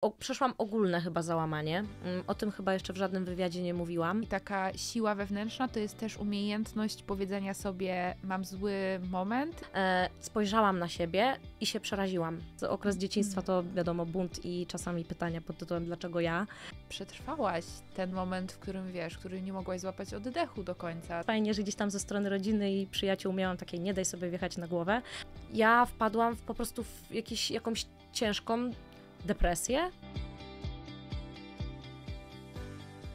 o, przeszłam ogólne chyba załamanie. Mm, o tym chyba jeszcze w żadnym wywiadzie nie mówiłam. I taka siła wewnętrzna to jest też umiejętność powiedzenia sobie, mam zły moment. E, spojrzałam na siebie i się przeraziłam. Okres dzieciństwa to hmm. wiadomo bunt i czasami pytania pod tytułem dlaczego ja. Przetrwałaś ten moment, w którym wiesz, który nie mogłaś złapać oddechu do końca. Fajnie, że gdzieś tam ze strony rodziny i przyjaciół miałam takie nie daj sobie wjechać na głowę. Ja wpadłam w, po prostu w jakiś, jakąś ciężką depresję?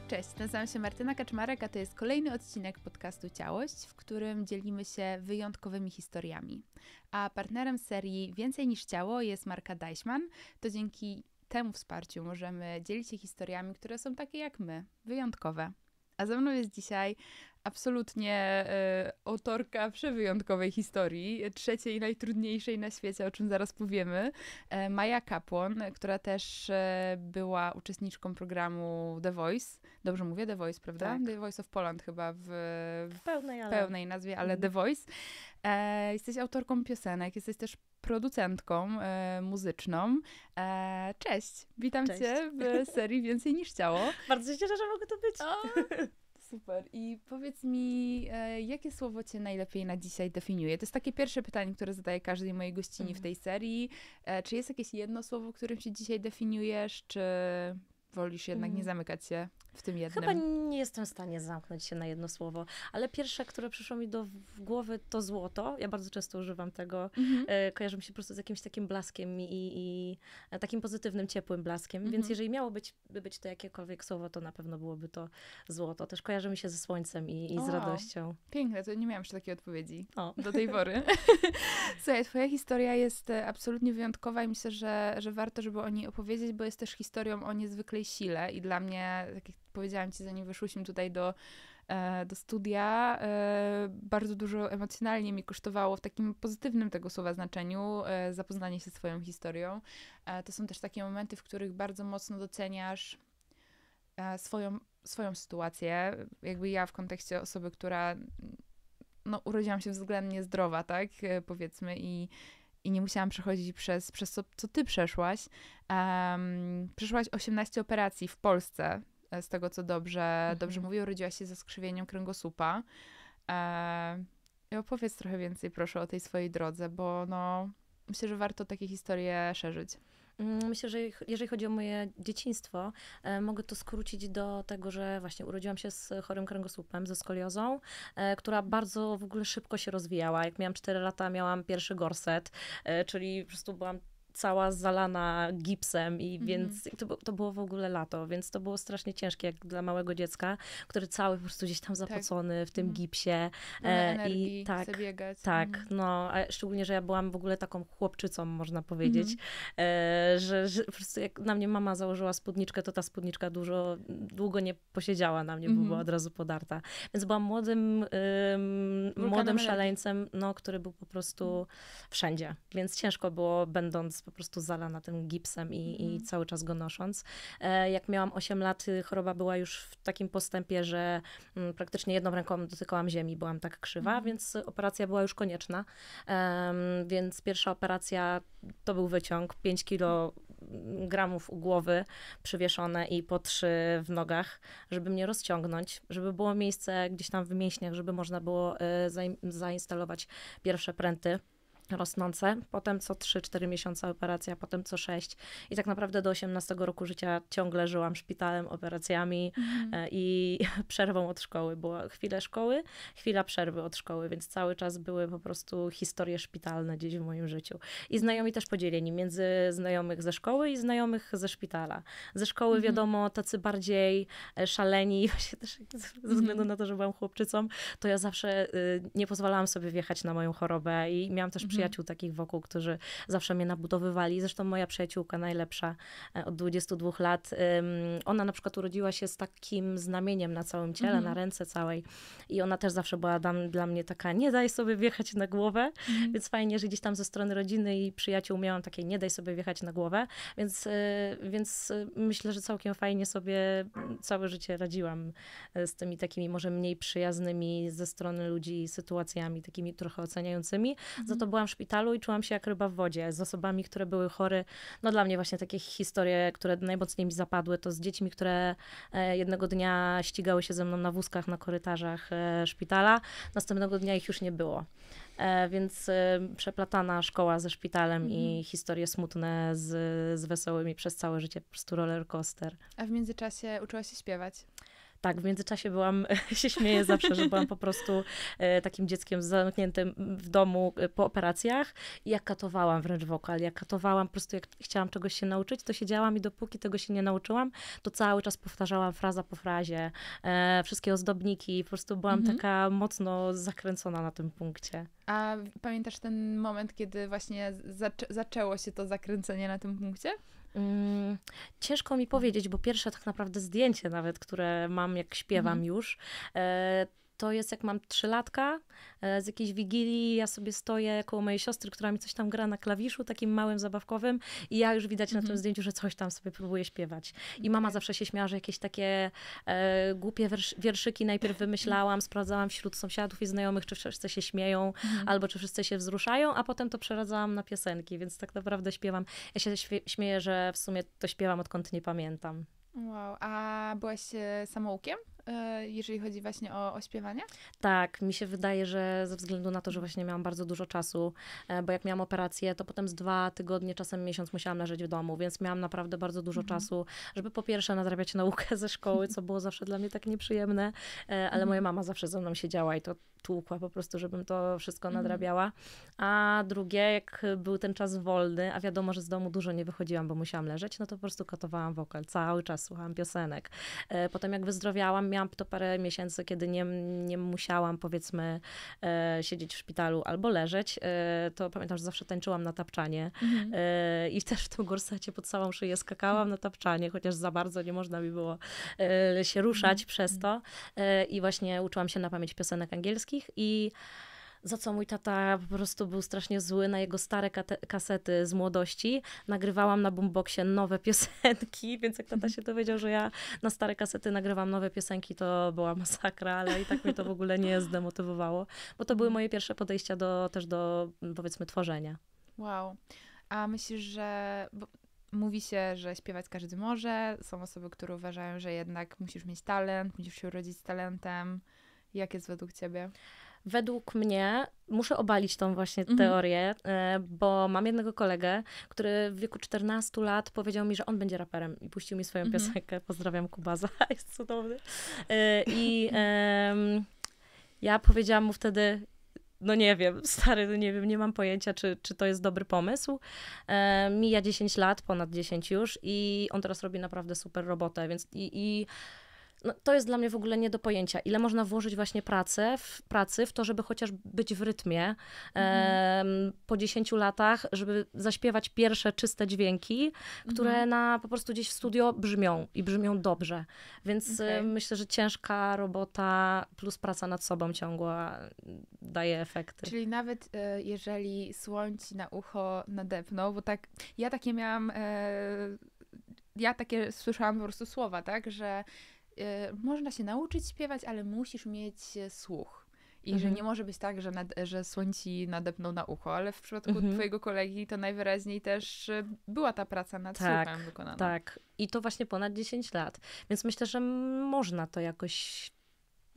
Cześć, nazywam się Martyna Kaczmarek, a to jest kolejny odcinek podcastu Ciałość, w którym dzielimy się wyjątkowymi historiami. A partnerem serii Więcej niż Ciało jest marka Deichmann. To dzięki temu wsparciu możemy dzielić się historiami, które są takie jak my, wyjątkowe. A ze mną jest dzisiaj absolutnie y, autorka przewyjątkowej historii, trzeciej najtrudniejszej na świecie, o czym zaraz powiemy, e, Maja Kapłon, która też e, była uczestniczką programu The Voice. Dobrze mówię, The Voice, prawda? Tak. The Voice of Poland chyba w, w pełnej, ale... pełnej, nazwie, ale mhm. The Voice. E, jesteś autorką piosenek, jesteś też producentką e, muzyczną. E, cześć, witam cześć. cię w serii Więcej niż Ciało. Bardzo się cieszę, że mogę tu być. O, super. I powiedz mi, e, jakie słowo cię najlepiej na dzisiaj definiuje? To jest takie pierwsze pytanie, które zadaję każdej mojej gościni mhm. w tej serii. E, czy jest jakieś jedno słowo, którym się dzisiaj definiujesz, czy wolisz jednak mhm. nie zamykać się w tym jednym? Chyba nie jestem w stanie zamknąć się na jedno słowo, ale pierwsze, które przyszło mi do głowy, to złoto. Ja bardzo często używam tego. Mhm. E, kojarzy mi się po prostu z jakimś takim blaskiem i, i e, takim pozytywnym, ciepłym blaskiem. Mhm. Więc jeżeli miało być, by być to jakiekolwiek słowo, to na pewno byłoby to złoto. Też kojarzy mi się ze słońcem i, i z radością. Piękne, to nie miałam jeszcze takiej odpowiedzi o. do tej pory. Słuchaj, twoja historia jest e, absolutnie wyjątkowa i myślę, że, że warto, żeby o niej opowiedzieć, bo jest też historią o niezwykłej sile i dla mnie takich powiedziałam ci, zanim wyszłyśmy tutaj do, e, do studia, e, bardzo dużo emocjonalnie mi kosztowało w takim pozytywnym tego słowa znaczeniu e, zapoznanie się z Twoją historią. To są też takie momenty, w których bardzo mocno doceniasz swoją, swoją sytuację. Jakby ja w kontekście osoby, która no, urodziłam się względnie zdrowa, tak powiedzmy, i i nie musiałam przechodzić przez, przez co, co ty przeszłaś. Um, przeszłaś 18 operacji w Polsce, E, z tego co dobrze, mhm. dobrze mówił, urodziła się ze skrzywieniem kręgosłupa. E, I opowiedz trochę więcej, proszę, o tej swojej drodze, bo no, myślę, że warto takie historie szerzyć. Mm, myślę, że jeżeli chodzi o moje dzieciństwo, e, mogę to skrócić do tego, że właśnie urodziłam się z chorym kręgosłupem, ze skoliozą, e, która bardzo w ogóle szybko się rozwijała. Jak miałam 4 lata, miałam pierwszy gorset, czyli po prostu byłam cała zalana gipsem i mhm. więc to, to było w ogóle lato, więc to było strasznie ciężkie jak dla małego dziecka, który cały po prostu gdzieś tam tak. zapocony tak. w tym mhm. gipsie. E, I tak, tak, mhm. no, szczególnie, że ja byłam w ogóle taką chłopczycą, można powiedzieć, mhm. e, że, że, po prostu jak na mnie mama założyła spódniczkę, to ta spódniczka dużo, długo nie posiedziała na mnie, bo była mhm. od razu podarta. Więc byłam młodym, ym, młodym szaleńcem, no, który był po prostu wszędzie, więc ciężko było, będąc po prostu zalana tym gipsem i, mm. i mhm. cały czas go nosząc. E, jak miałam 8 lat, y, choroba była już w takim postępie, że mm, praktycznie jedną ręką dotykałam ziemi, byłam tak krzywa, mm. więc operacja była już konieczna. Więc pierwsza operacja to był wyciąg, 5 kg mm, u głowy przywieszone i po 3 w nogach, żeby mnie rozciągnąć, żeby było miejsce gdzieś tam w mięśniach, żeby można było e, zainstalować pierwsze pręty rosnące, potem co 3-4 miesiące operacja, potem co 6 i tak naprawdę do 18 roku życia ciągle żyłam szpitalem, operacjami mm. i przerwą od szkoły. Była chwila szkoły, chwila przerwy od szkoły, więc cały czas były po prostu historie szpitalne gdzieś w moim życiu. I znajomi też podzieleni między znajomych ze szkoły i znajomych ze szpitala. Ze szkoły mm. wiadomo, tacy bardziej e, szaleni, właśnie też ze mhm. względu na to, że byłam chłopczycą, to ja zawsze y, nie pozwalałam sobie wjechać na moją chorobę i miałam też przyjaciół takich wokół, którzy zawsze mnie nabudowywali. Zresztą moja przyjaciółka najlepsza e, od 22 lat, ona na przykład urodziła się z takim znamieniem na całym ciele, mhm. na ręce całej i ona też zawsze była tam, dla mnie taka, nie daj sobie wjechać na głowę, mhm. więc fajnie, że gdzieś tam ze strony rodziny i przyjaciół miałam takie, nie daj sobie wjechać na głowę, więc, e, więc myślę, że całkiem fajnie sobie całe życie radziłam e, z tymi takimi może mniej przyjaznymi ze strony ludzi sytuacjami, takimi trochę oceniającymi, za to mhm. byłam w szpitalu i czułam się jak ryba w wodzie z osobami, które były chore. No dla mnie właśnie takie historie, które najmocniej mi zapadły, to z dziećmi, które e, jednego dnia ścigały się ze mną na wózkach, na korytarzach e, szpitala. Następnego dnia ich już nie było. E, więc przeplatana szkoła ze szpitalem mm. i mhm. historie smutne z, z wesołymi przez całe życie, po prostu roller coaster. A w międzyczasie uczyłaś się śpiewać? Tak, w międzyczasie byłam, się śmieję zawsze, że byłam po prostu e, takim dzieckiem zamkniętym w domu e, po operacjach i jak katowałam wręcz wokal, jak katowałam, po prostu jak chciałam czegoś się nauczyć, to siedziałam i dopóki tego się nie nauczyłam, to cały czas powtarzałam fraza po frazie, e, wszystkie ozdobniki, po prostu byłam mhm. taka mocno zakręcona na tym punkcie. A pamiętasz ten moment, kiedy właśnie zaczęło się to zakręcenie na tym punkcie? Mm, ciężko mi powiedzieć, bo pierwsze tak naprawdę zdjęcie nawet, które mam jak śpiewam mhm. już, e, to jest jak mam trzylatka, e, z jakiejś wigilii ja sobie stoję koło mojej siostry, która mi coś tam gra na klawiszu takim małym, zabawkowym i ja już widać na tym mhm. zdjęciu, że coś tam sobie próbuję śpiewać. I mama zawsze się śmiała, że jakieś takie e, głupie wiersz, wierszyki najpierw wymyślałam, sprawdzałam wśród sąsiadów i znajomych, czy wszyscy się śmieją, mhm. albo czy wszyscy się wzruszają, a potem to przeradzałam na piosenki, więc tak naprawdę śpiewam. Ja się śmieję, że w sumie to śpiewam odkąd nie pamiętam. Wow, a byłaś e, samoukiem? E, jeżeli chodzi właśnie o, o śpiewanie? Tak, mi się wydaje, że ze względu na to, że właśnie miałam bardzo dużo czasu, e, bo jak miałam operację, to potem z dwa tygodnie, czasem miesiąc musiałam leżeć w domu, więc miałam naprawdę bardzo dużo mhm. czasu, żeby po pierwsze nadrabiać naukę ze szkoły, co było zawsze dla mnie tak nieprzyjemne, e, ale mhm. moja mama zawsze ze mną siedziała i to tłukła po prostu, żebym to wszystko mhm. nadrabiała. A drugie, jak był ten czas wolny, a wiadomo, że z domu dużo nie wychodziłam, bo musiałam leżeć, no to po prostu katowałam wokal, cały czas słuchałam piosenek. E, potem jak wyzdrowiałam, miałam to parę miesięcy, kiedy nie, nie musiałam powiedzmy e, siedzieć w szpitalu albo leżeć, e, to pamiętam, że zawsze tańczyłam na tapczanie mhm. i też w tym gorsecie pod całą szyję skakałam na tapczanie, chociaż za bardzo nie można mi było się ruszać mhm. przez mhm. to. I właśnie uczyłam się na pamięć piosenek angielskich, wszystkich i za co mój tata po prostu był strasznie zły na jego stare kasety z młodości. Nagrywałam na boomboxie nowe piosenki, więc jak tata się dowiedział, że ja na stare kasety nagrywam nowe piosenki, to była masakra, ale i tak mnie to w ogóle nie zdemotywowało, bo to były moje pierwsze podejścia do, też do, powiedzmy, tworzenia. Wow. A myślisz, że... mówi się, że śpiewać każdy może. Są osoby, które uważają, że jednak musisz mieć talent, musisz się urodzić z talentem. Jak jest według ciebie? według mnie, muszę obalić tą właśnie mhm. teorię, e, bo mam jednego kolegę, który w wieku 14 lat powiedział mi, że on będzie raperem i puścił mi swoją mhm. piosenkę. Pozdrawiam Kubaza, jest cudowny. E, I um, ja powiedziałam mu wtedy, no nie wiem, stary, no nie wiem, nie mam pojęcia, czy, czy to jest dobry pomysł. E, mija 10 lat, ponad 10 już i on teraz robi naprawdę super robotę, więc i, i no, to jest dla mnie w ogóle nie do pojęcia, ile można włożyć właśnie pracę w, pracy w to, żeby chociaż być w rytmie mhm. e, po 10 latach, żeby zaśpiewać pierwsze czyste dźwięki, które mhm. na po prostu gdzieś w studio brzmią i brzmią dobrze. Więc okay. myślę, że ciężka robota plus praca nad sobą ciągła mm, daje efekty. Czyli nawet e, jeżeli słońce na ucho nadepnął, bo tak, ja takie miałam, e, ja takie słyszałam po prostu słowa, tak, że E, można się nauczyć śpiewać, ale musisz mieć e, słuch. I mhm. że nie może być tak, że, nad, że słoń ci nadepnął na ucho, ale w przypadku mhm. twojego kolegi to najwyraźniej też e, była ta praca nad tak, słuchem wykonana. Tak, i to właśnie ponad 10 lat. Więc myślę, że można to jakoś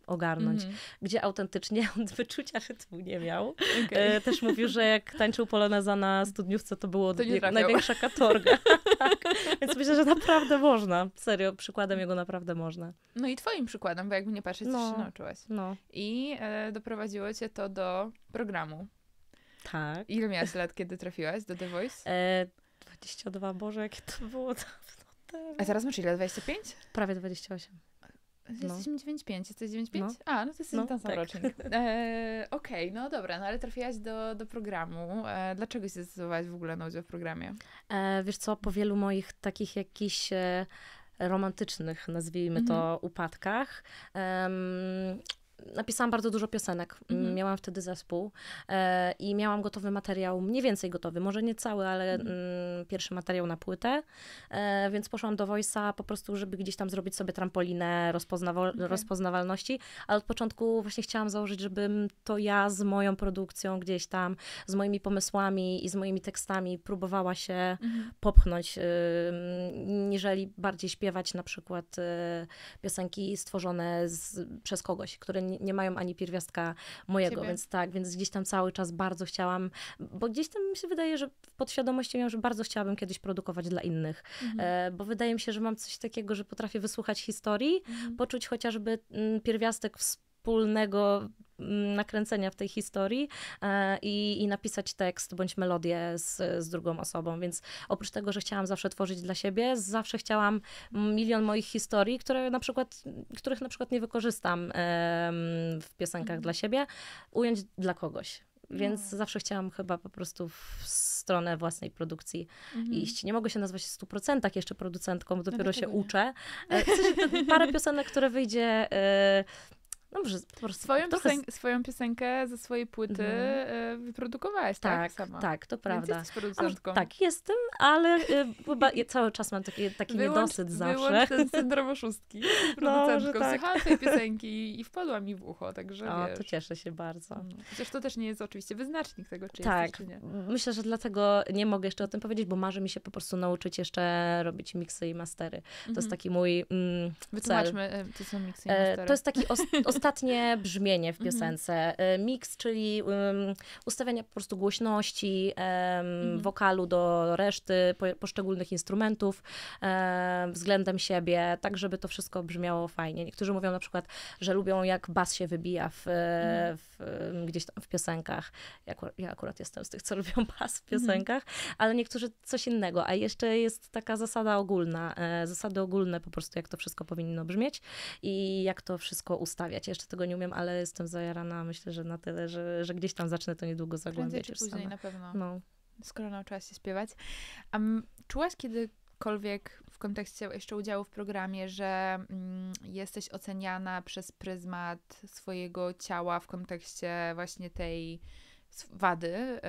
ogarnąć, mm -hmm. gdzie autentycznie on wyczucia rytmu nie miał. Okay. E, też mówił, że jak tańczył poloneza na mhm. studniówce, to było to nie, największa katorga. tak. Więc myślę, że naprawdę można. Serio, przykładem jego naprawdę można. No i twoim przykładem, bo jakby nie patrzeć, no, się nauczyłaś. No. I e, doprowadziło cię to do programu. Tak. Ile miałaś lat, kiedy trafiłaś do The Voice? E, 22, Boże, jakie to było dawno temu. A teraz masz ile? 25? Prawie 28. No. Jesteśmy no. 9,5, jesteś 9,5? No. A, no to jesteś no, ten sam tak. rocznik. E, Okej, okay, no dobra, no ale trafiłaś do, do programu. E, dlaczego się zdecydowałaś w ogóle na udział w programie? E, wiesz co, po wielu moich takich jakichś e, romantycznych, nazwijmy to, mm -hmm. upadkach. Um, napisałam bardzo dużo piosenek. Mm, mhm. Miałam wtedy zespół e, i miałam gotowy materiał, mniej więcej gotowy, może nie cały, ale mhm. m, mm, pierwszy materiał na płytę, e, więc poszłam do Voice'a po prostu, żeby gdzieś tam zrobić sobie trampolinę rozpoznawa okay. rozpoznawalności, ale od początku właśnie chciałam założyć, żebym to ja z moją produkcją gdzieś tam, z moimi pomysłami i z moimi tekstami próbowała się mhm. popchnąć, y, niżeli bardziej śpiewać na przykład y, piosenki stworzone z, przez kogoś, który nie, mają ani pierwiastka mojego, Ciebie. więc tak, więc gdzieś tam cały czas bardzo chciałam, bo gdzieś tam mi się wydaje, że pod świadomością miałam, że bardzo chciałabym kiedyś produkować dla innych, mhm. E, bo wydaje mi się, że mam coś takiego, że potrafię wysłuchać historii, mhm. poczuć chociażby mm, pierwiastek wspólny, wspólnego mm, nakręcenia w tej historii e, i, i napisać tekst bądź melodię z, z drugą osobą. Więc oprócz tego, że chciałam zawsze tworzyć dla siebie, zawsze chciałam milion moich historii, które na przykład, których na przykład nie wykorzystam w piosenkach mhm. dla siebie, ująć dla kogoś. Więc no. zawsze chciałam chyba po prostu w stronę własnej produkcji mhm. iść. Nie mogę się nazwać w 100% jeszcze producentką, bo dopiero no, się nie. uczę. E, w parę piosenek, które wyjdzie. Y po prostu swoją, trochę... piosenkę, swoją piosenkę ze swojej płyty mm. Y, wyprodukowałaś, tak? Tak, sama. tak to prawda. Więc jesteś producentką. tak, jestem, ale chyba cały czas mam taki, taki wyłącz, niedosyt zawsze. Wyłącz ten syndrom oszustki. Producentką. No, tak. Słuchałam tej piosenki i wpadła mi w ucho, także O, wiesz. to cieszę się bardzo. No, chociaż to też nie jest oczywiście wyznacznik tego, czy tak. jesteś, czy nie. Myślę, że dlatego nie mogę jeszcze o tym powiedzieć, bo marzy mi się po prostu nauczyć jeszcze robić miksy i mastery. To mm -hmm. jest mhm. taki mój mm, Wytłumaczmy, y, cel. to są miksy i e, mastery. to jest taki ostatnie brzmienie w mhm. piosence. Y, Mix, czyli um, po prostu głośności um, mhm. wokalu do reszty po, poszczególnych instrumentów um, względem siebie, tak żeby to wszystko brzmiało fajnie. Niektórzy mówią na przykład, że lubią jak bas się wybija w, e, mhm. w, gdzieś tam w piosenkach. Ja, ja akurat jestem z tych, co lubią bas w mhm. piosenkach, mhm. ale niektórzy coś innego. A jeszcze jest taka zasada ogólna, e, zasady ogólne po prostu, jak to wszystko powinno brzmieć i jak to wszystko ustawiać jeszcze tego nie umiem, ale jestem zajarana, myślę, że na tyle, że, że gdzieś tam zacznę to niedługo zagłębiać. Prędzej czy później sama. na pewno. No. Skoro nauczyłaś się śpiewać. A czułaś kiedykolwiek w kontekście jeszcze udziału w programie, że mm, jesteś oceniana przez pryzmat swojego ciała w kontekście właśnie tej wady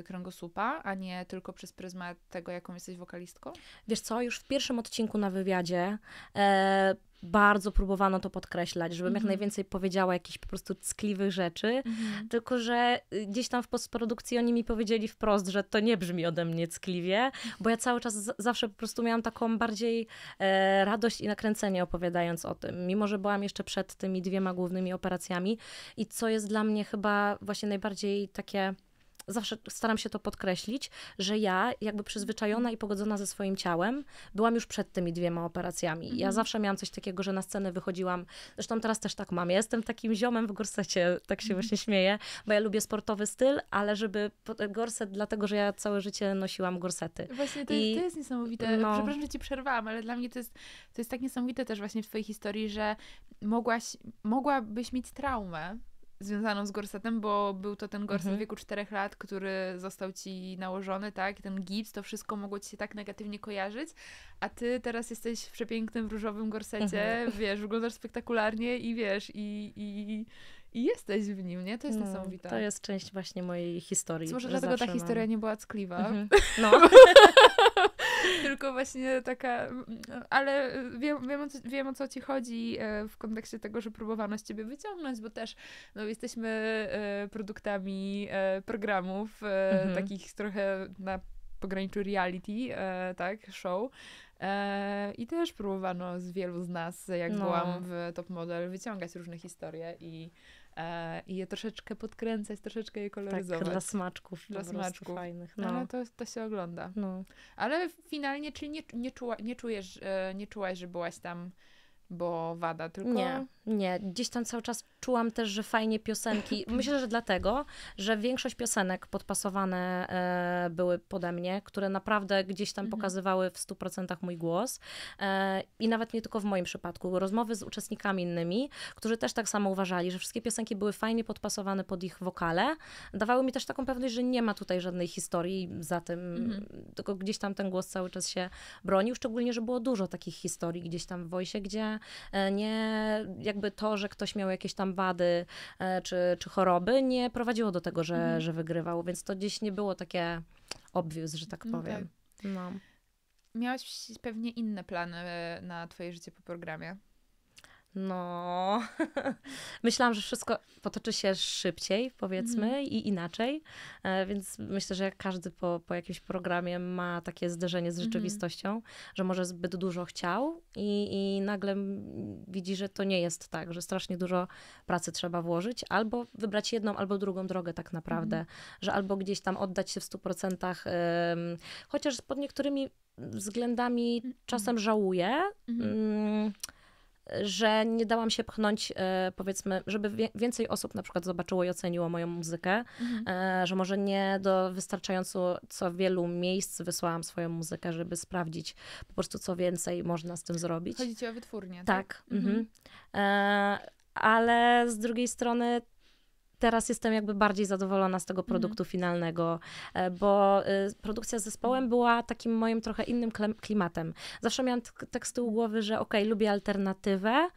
y, kręgosłupa, a nie tylko przez pryzmat tego, jaką jesteś wokalistką? Wiesz co, już w pierwszym odcinku na wywiadzie e, bardzo próbowano to podkreślać, żebym jak mhm. najwięcej powiedziała jakichś po prostu ckliwych rzeczy, mhm. tylko że y, gdzieś tam w postprodukcji oni mi powiedzieli wprost, że to nie brzmi ode mnie ckliwie, bo ja cały czas zawsze po prostu miałam taką bardziej e, radość i nakręcenie opowiadając o tym, mimo że byłam jeszcze przed tymi dwiema głównymi operacjami i co jest dla mnie chyba właśnie najbardziej takie zawsze staram się to podkreślić, że ja, jakby przyzwyczajona i pogodzona ze swoim ciałem, byłam już przed tymi dwiema operacjami. Mhm. Ja zawsze miałam coś takiego, że na scenę wychodziłam, zresztą teraz też tak mam. Ja jestem takim ziomem w gorsecie, tak się mhm. właśnie śmieję, bo ja lubię sportowy styl, ale żeby gorset, dlatego że ja całe życie nosiłam gorsety. Właśnie to, I, to jest niesamowite. No. Przepraszam, że ci przerwałam, ale dla mnie to jest, to jest tak niesamowite też właśnie w twojej historii, że mogłaś, mogłabyś mieć traumę, związaną z gorsetem, bo był to ten gorset mhm. w wieku 4 lat, który został ci nałożony, tak? I ten gips, to wszystko mogło ci się tak negatywnie kojarzyć, a ty teraz jesteś w przepięknym różowym gorsecie, mhm. wiesz, wyglądasz spektakularnie i wiesz, i, i, i jesteś w nim, nie? To jest no, niesamowite. To jest część właśnie mojej historii. Co może dlatego ta historia mam... nie była ckliwa. Mhm. No. Tylko właśnie taka, ale wiem, wiem, o co, wiem o co ci chodzi e, w kontekście tego, że próbowano z ciebie wyciągnąć, bo też no, jesteśmy e, produktami e, programów mhm. takich trochę na pograniczu reality, tak, show. I też próbowano z wielu z nas, jak no. byłam w Top Model, wyciągać różne historie i E, i je troszeczkę podkręcać, troszeczkę je koloryzować. Tak, dla smaczków dla smaczków. fajnych. No, no. Ale to, to się ogląda. No. Ale finalnie, czyli nie, nie, czuła, nie czujesz, e, nie czułaś, że byłaś tam, bo wada, tylko... Nie, nie, gdzieś tam cały czas czułam też, że fajnie piosenki. Myślę, że dlatego, że większość piosenek podpasowane e, były pode mnie, które naprawdę gdzieś tam mhm. pokazywały w 100% mój głos. E, I nawet nie tylko w moim przypadku. Rozmowy z uczestnikami innymi, którzy też tak samo uważali, że wszystkie piosenki były fajnie podpasowane pod ich wokale, dawały mi też taką pewność, że nie ma tutaj żadnej historii za tym, mhm. tylko gdzieś tam ten głos cały czas się bronił. Szczególnie, że było dużo takich historii gdzieś tam w Wojsie, gdzie e, nie, jak jakby to, że ktoś miał jakieś tam wady e, czy, czy choroby, nie prowadziło do tego, że, mhm. że wygrywał, więc to gdzieś nie było takie obvious, że tak no powiem. Okay. Tak, no. Miałaś pewnie inne plany e, na twoje życie po programie. No, myślałam, że wszystko potoczy się szybciej, powiedzmy, mm. i inaczej, e, więc myślę, że jak każdy po, po jakimś programie ma takie zderzenie z mhm. rzeczywistością, mm. że może zbyt dużo chciał i, i nagle widzi, że to nie jest tak, że strasznie dużo pracy trzeba włożyć, albo wybrać jedną, albo drugą drogę tak naprawdę, mm. że albo gdzieś tam oddać się w 100%, um, chociaż pod niektórymi względami mhm. czasem żałuję. Um, że nie dałam się pchnąć, e, powiedzmy, żeby więcej osób na przykład zobaczyło i oceniło moją muzykę, mhm. E, że może nie do wystarczająco co wielu miejsc wysłałam swoją muzykę, żeby sprawdzić po prostu co więcej można z tym zrobić. Chodzi ci o wytwórnię, tak? Tak. Mhm. mhm. E, ale z drugiej strony teraz jestem jakby bardziej zadowolona z tego mhm. produktu mhm. finalnego, e, bo e, produkcja z zespołem była takim moim trochę innym klimatem. Zawsze miałam tak z tyłu głowy, że okej, okay, lubię alternatywę,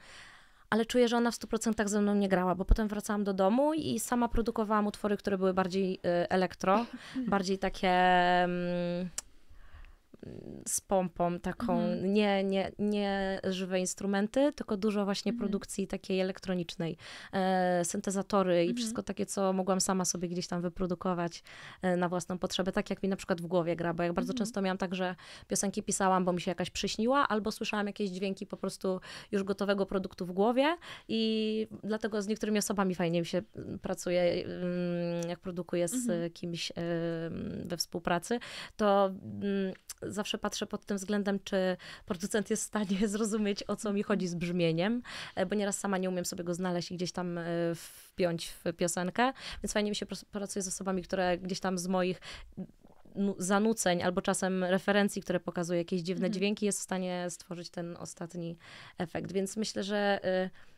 ale czuję, że ona w 100% ze mną nie grała, bo potem wracałam do domu i sama produkowałam utwory, które były bardziej e, elektro, bardziej takie mm, z pompą taką, mhm. nie, nie, nie żywe instrumenty, tylko dużo właśnie mhm. produkcji takiej elektronicznej, e, syntezatory mhm. i wszystko takie, co mogłam sama sobie gdzieś tam wyprodukować e, na własną potrzebę, tak jak mi na przykład w głowie gra, bo jak bardzo mhm. często miałam tak, że piosenki pisałam, bo mi się jakaś przyśniła, albo słyszałam jakieś dźwięki po prostu już gotowego produktu w głowie i dlatego z niektórymi osobami fajnie mi się mm, pracuje, mm, jak produkuję z mhm. kimś we współpracy, to mm, zawsze patrzę pod tym względem, czy producent jest w stanie zrozumieć, o co mi chodzi z brzmieniem, e, bo nieraz sama nie umiem sobie go znaleźć i gdzieś tam e, wpiąć w piosenkę, więc fajnie mi się pracuje z osobami, które gdzieś tam z moich zanuceń albo czasem referencji, które pokazują jakieś dziwne mhm. dźwięki, jest w stanie stworzyć ten ostatni efekt. Więc myślę, że y,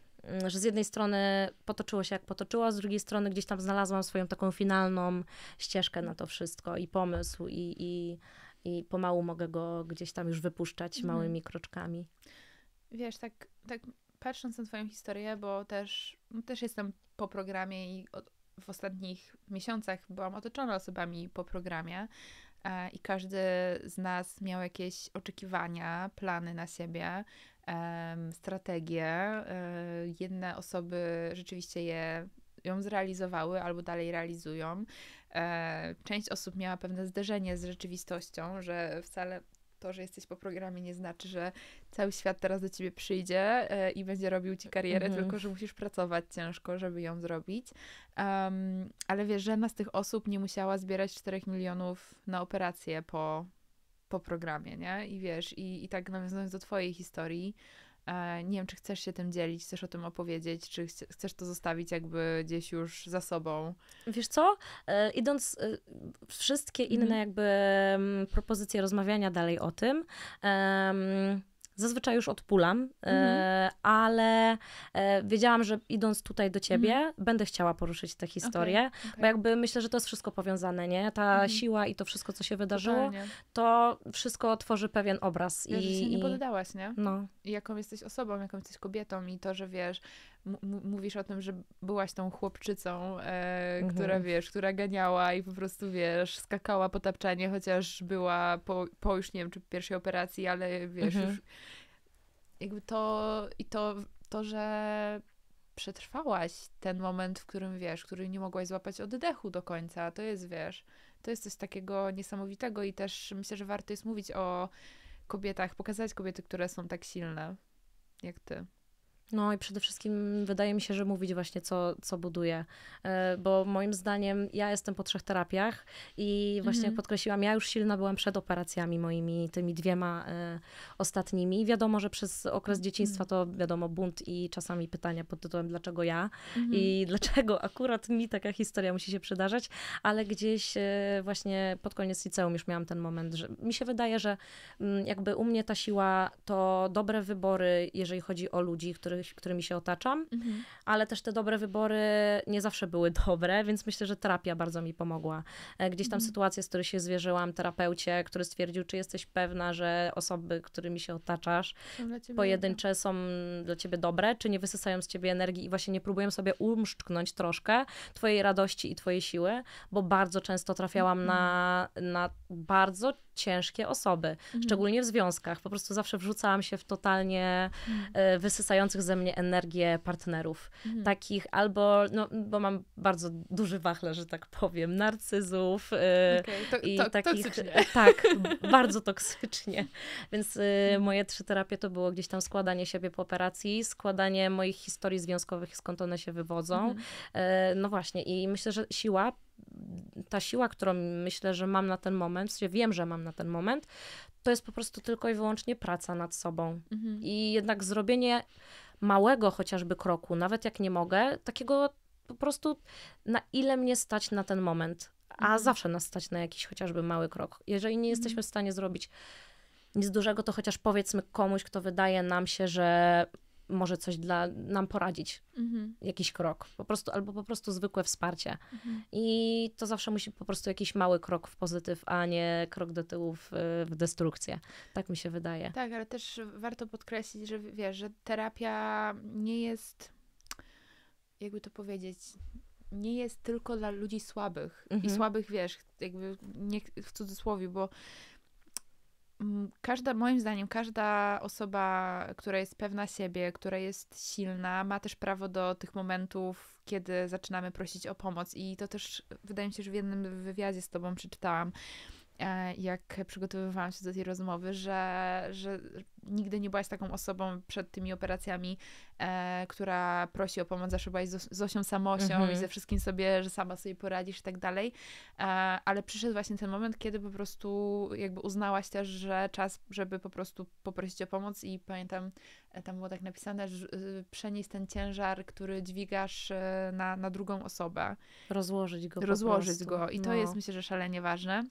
że z jednej strony potoczyło się jak potoczyło, z drugiej strony gdzieś tam znalazłam swoją taką finalną ścieżkę na to wszystko i pomysł i, i i pomału mogę go gdzieś tam już wypuszczać mhm. małymi kroczkami. Wiesz, tak, tak patrząc na Twoją historię, bo też, no, też jestem po programie i od, w ostatnich miesiącach byłam otoczona osobami po programie e, i każdy z nas miał jakieś oczekiwania, plany na siebie, e, strategie. E, jedne osoby rzeczywiście je ją zrealizowały albo dalej realizują. E, część osób miała pewne zderzenie z rzeczywistością, że wcale to, że jesteś po programie nie znaczy, że cały świat teraz do ciebie przyjdzie e, i będzie robił ci karierę, mhm. tylko że musisz pracować ciężko, żeby ją zrobić. Um, ale wiesz, żadna z tych osób nie musiała zbierać 4 milionów na operację po, po programie, nie? I wiesz, i, i tak nawiązując do twojej historii, E, nie wiem, czy chcesz się tym dzielić, chcesz o tym opowiedzieć, czy chcesz to zostawić jakby gdzieś już za sobą. Wiesz co? E, idąc e, wszystkie inne mhm. jakby mm, propozycje rozmawiania dalej o tym, um, Zazwyczaj już odpulam, e, mhm. ale e, wiedziałam, że idąc tutaj do ciebie, mhm. będę chciała poruszyć tę historię, okay, okay. bo jakby myślę, że to jest wszystko powiązane, nie? Ta mhm. siła i to wszystko, co się wydarzyło, Totalnie. to wszystko tworzy pewien obraz. Ja, i że się nie poddałaś, nie? No. I jaką jesteś osobą, jaką jesteś kobietą i to, że wiesz, mówisz o tym, że byłaś tą chłopczycą, e, mhm. która wiesz, która ganiała i po prostu wiesz, skakała po tapczanie, chociaż była po, po już nie wiem, czy pierwszej operacji, ale wiesz, mhm. już jakby to i to, to, że przetrwałaś ten moment, w którym wiesz, który nie mogłaś złapać oddechu do końca, to jest wiesz, to jest coś takiego niesamowitego i też myślę, że warto jest mówić o kobietach, pokazać kobiety, które są tak silne jak ty. No i przede wszystkim wydaje mi się, że mówić właśnie, co, co buduje, e, bo moim zdaniem ja jestem po trzech terapiach i właśnie mhm. jak podkreśliłam, ja już silna byłam przed operacjami moimi, tymi dwiema e, ostatnimi. Wiadomo, że przez okres dzieciństwa mhm. to wiadomo bunt i czasami pytania pod tytułem dlaczego ja mhm. i dlaczego akurat mi taka historia musi się przydarzać, ale gdzieś e, właśnie pod koniec liceum już miałam ten moment, że mi się wydaje, że mm, jakby u mnie ta siła to dobre wybory, jeżeli chodzi o ludzi, którzy który, którymi się otaczam, mhm. ale też te dobre wybory nie zawsze były dobre, więc myślę, że terapia bardzo mi pomogła. E, gdzieś tam mhm. sytuacje, z których się zwierzyłam terapeucie, który stwierdził, czy jesteś pewna, że osoby, którymi się otaczasz, pojedyncze są dla ciebie dobre, czy nie wysysają z ciebie energii i właśnie nie próbują sobie umszczknąć troszkę twojej radości i twojej siły, bo bardzo często trafiałam mhm. na, na bardzo ciężkie osoby, mhm. szczególnie w związkach. Po prostu zawsze wrzucałam się w totalnie mhm. E, wysysających ze mnie energię partnerów. Mhm. Takich albo, no, bo mam bardzo duży wachlarz, że tak powiem, narcyzów e, okay. to, i takich. Toksycznie. E, tak, bardzo toksycznie. Więc y, moje trzy terapie to było gdzieś tam składanie siebie po operacji, składanie moich historii związkowych, skąd one się wywodzą. Y, no właśnie, i myślę, że siła ta siła, którą myślę, że mam na ten moment, w sensie wiem, że mam na ten moment, to jest po prostu tylko i wyłącznie praca nad sobą. Mhm. I jednak zrobienie małego chociażby kroku, nawet jak nie mogę, takiego po prostu na ile mnie stać na ten moment, a mhm. zawsze nas stać na jakiś chociażby mały krok. Jeżeli nie mhm. jesteśmy mhm. w stanie zrobić nic dużego, to chociaż powiedzmy komuś, kto wydaje nam się, że może coś dla nam poradzić, mhm. jakiś krok, po prostu, albo po prostu zwykłe wsparcie. Mhm. I to zawsze musi po prostu jakiś mały krok w pozytyw, a nie krok do tyłu w, w destrukcję. Tak mi się wydaje. Tak, ale też warto podkreślić, że wiesz, że terapia nie jest, jakby to powiedzieć, nie jest tylko dla ludzi słabych. Mhm. I słabych, wiesz, jakby nie w cudzysłowie, bo każda, moim zdaniem, każda osoba, która jest pewna siebie, która jest silna, ma też prawo do tych momentów, kiedy zaczynamy prosić o pomoc. I to też wydaje mi się, że w jednym wywiadzie z tobą przeczytałam, E, jak przygotowywałam się do tej rozmowy, że, że nigdy nie byłaś taką osobą przed tymi operacjami, e, która prosi o pomoc, zawsze byłaś z Zosią samosią mm -hmm. i mhm. ze wszystkim sobie, że sama sobie poradzisz i tak dalej, e, ale przyszedł właśnie ten moment, kiedy po prostu jakby uznałaś też, że czas, żeby po prostu poprosić o pomoc i pamiętam, e, tam było tak napisane, że e, przenieść ten ciężar, który dźwigasz na, na drugą osobę. Rozłożyć go. Rozłożyć go. I to no. jest myślę, że szalenie ważne.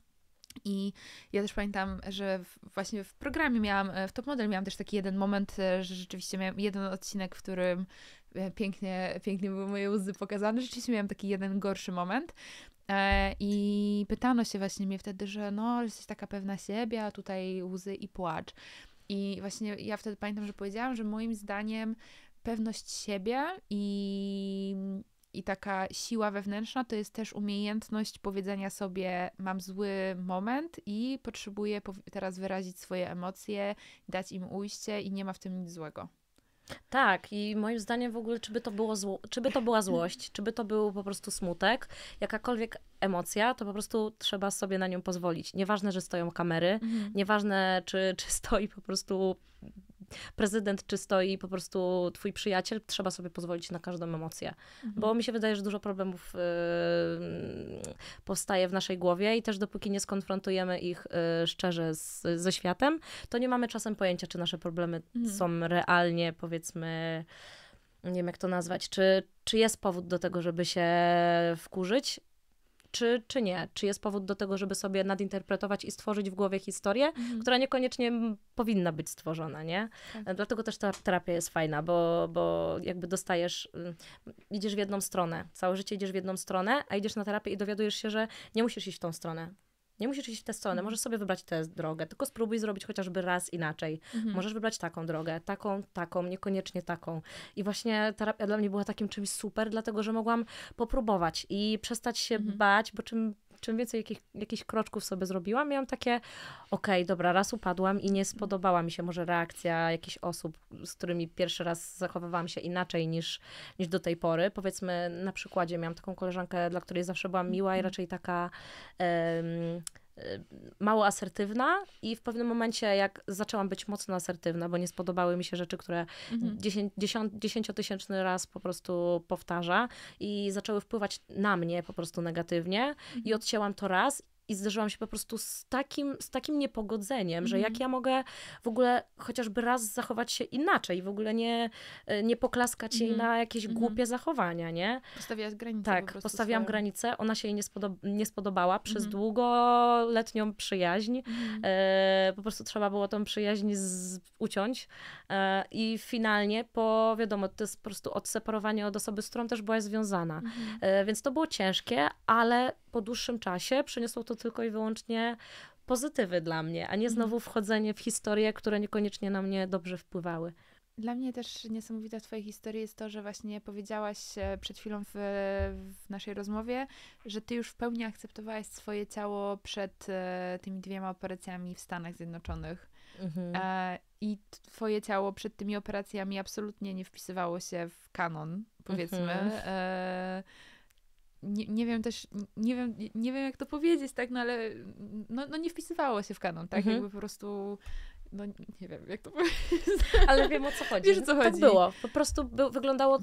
I ja też pamiętam, że właśnie w programie miałam, e, w Top Model miałam też taki jeden moment, e, że rzeczywiście miałam jeden odcinek, w którym e, pięknie, pięknie były moje łzy pokazane. Rzeczywiście miałam taki jeden gorszy moment. I pytano się właśnie mnie wtedy, że no, jesteś taka pewna siebie, a tutaj łzy i płacz. I właśnie ja wtedy pamiętam, że powiedziałam, że moim zdaniem pewność siebie i i taka siła wewnętrzna to jest też umiejętność powiedzenia sobie: Mam zły moment i potrzebuję teraz wyrazić swoje emocje, dać im ujście i nie ma w tym nic złego. Tak, i moim zdaniem w ogóle, czy by to, było zło, czy by to była złość, czy by to był po prostu smutek, jakakolwiek emocja, to po prostu trzeba sobie na nią pozwolić. Nieważne, że stoją kamery, mhm. nieważne, czy, czy stoi po prostu prezydent, czy stoi po prostu twój przyjaciel, trzeba sobie pozwolić na każdą emocję. Mhm. Bo mi się wydaje, że dużo problemów yy, powstaje w naszej głowie i też dopóki nie skonfrontujemy ich yy, szczerze z, ze światem, to nie mamy czasem pojęcia, czy nasze problemy mhm. są realnie, powiedzmy, nie wiem jak to nazwać, czy, czy jest powód do tego, żeby się wkurzyć, czy, czy nie? Czy jest powód do tego, żeby sobie nadinterpretować i stworzyć w głowie historię, mhm. która niekoniecznie powinna być stworzona, nie? Tak. E, dlatego też ta terapia jest fajna, bo, bo jakby dostajesz, mm, idziesz w jedną stronę, całe życie idziesz w jedną stronę, a idziesz na terapię i dowiadujesz się, że nie musisz iść w tą stronę. Nie musisz iść w tę stronę, mhm. możesz sobie wybrać tę drogę, tylko spróbuj zrobić chociażby raz inaczej. Mhm. Możesz wybrać taką drogę, taką, taką, niekoniecznie taką. I właśnie terapia dla mnie była takim czymś super, dlatego że mogłam popróbować i przestać się mhm. bać, bo czym czym więcej jakich, jakichś kroczków sobie zrobiłam, miałam takie, okej, okay, dobra, raz upadłam i nie spodobała mi się może reakcja jakichś osób, z którymi pierwszy raz zachowywałam się inaczej niż, niż do tej pory. Powiedzmy na przykładzie miałam taką koleżankę, dla której zawsze byłam miła i mhm. raczej taka... Y, mało asertywna i w pewnym momencie, jak zaczęłam być mocno asertywna, bo nie spodobały mi się rzeczy, które mhm. dziesięciotysięczny raz po prostu powtarza i zaczęły wpływać na mnie po prostu negatywnie mhm. i odcięłam to raz i zderzyłam się po prostu z takim, z takim niepogodzeniem, mm. że jak mhm. ja mogę w ogóle chociażby raz zachować się inaczej, w ogóle nie, e, nie poklaskać mm. jej mhm. na jakieś mm. głupie zachowania, nie? Postawiałaś granicę. Tak, po postawiłam swoją. granicę, ona się jej nie, spodob nie spodobała przez mhm. długoletnią przyjaźń. E, po prostu trzeba było tą przyjaźń uciąć e, i finalnie po, wiadomo, to jest po prostu odseparowanie od osoby, z którą też była związana. E, więc to było ciężkie, ale po dłuższym czasie przyniosło to tylko i wyłącznie pozytywy dla mnie, a nie mhm. znowu wchodzenie w historie, które niekoniecznie na mnie dobrze wpływały. Dla mnie też niesamowite w Twojej historii jest to, że właśnie powiedziałaś e, przed chwilą w, w, naszej rozmowie, że Ty już w pełni akceptowałaś swoje ciało przed e, tymi dwiema operacjami w Stanach Zjednoczonych. Mhm. E, I Twoje ciało przed tymi operacjami absolutnie nie wpisywało się w kanon, powiedzmy. Mhm nie, nie wiem też, nie wiem, nie wiem jak to powiedzieć, tak, no ale no, no nie wpisywało się w kanon, tak, mhm. jakby po prostu no nie wiem, jak to powiedzieć. Ale wiem o co chodzi. Wiesz, co tak chodzi. Tak było. Po prostu wyglądało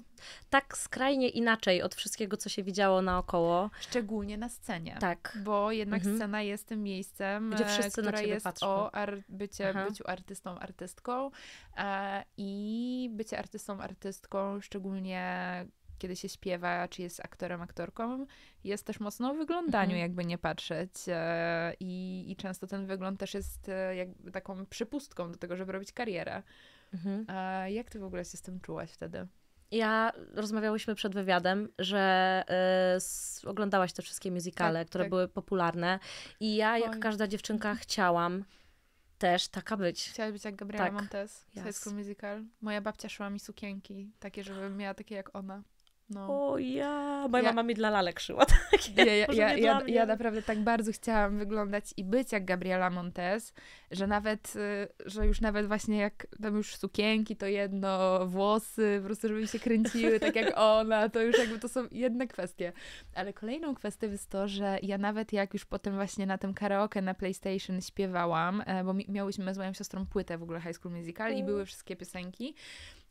tak skrajnie inaczej od wszystkiego, co się widziało naokoło. Szczególnie na scenie. Tak. Bo jednak mhm. scena jest tym miejscem, gdzie wszyscy która na jest patrzą. o ar- bycie, byciu artystą, artystką e, i bycie artystą, artystką, szczególnie kiedy się śpiewa, czy jest aktorem, aktorką, jest też mocno o wyglądaniu, mhm. jakby nie patrzeć. E, I, I często ten wygląd też jest e, jakby taką przypustką do tego, żeby robić karierę. Mhm. A e, jak ty w ogóle się z tym czułaś wtedy? Ja rozmawiałyśmy przed wywiadem, że y, oglądałaś te wszystkie muzykale, tak, które tak. były popularne. I ja, jak każda dziewczynka, chciałam też taka być. Chciałaś być jak Gabriela tak. Montez, yes. High School Musical. Moja babcia szła mi sukienki, takie, żebym miała takie jak ona. No. O ja, moja ja... mama mi dla lalek szyła takie. Ja, ja, ja, ja, naprawdę tak bardzo chciałam wyglądać i być jak Gabriela Montez, że nawet, y, że już nawet właśnie jak tam już sukienki to jedno, włosy po prostu, żeby mi się kręciły tak jak ona, to już jakby to są jedne kwestie. Ale kolejną kwestią jest to, że ja nawet jak już potem właśnie na tym karaoke na PlayStation śpiewałam, e, bo mi, miałyśmy z moją siostrą płytę w ogóle High School Musical i mm. były wszystkie piosenki,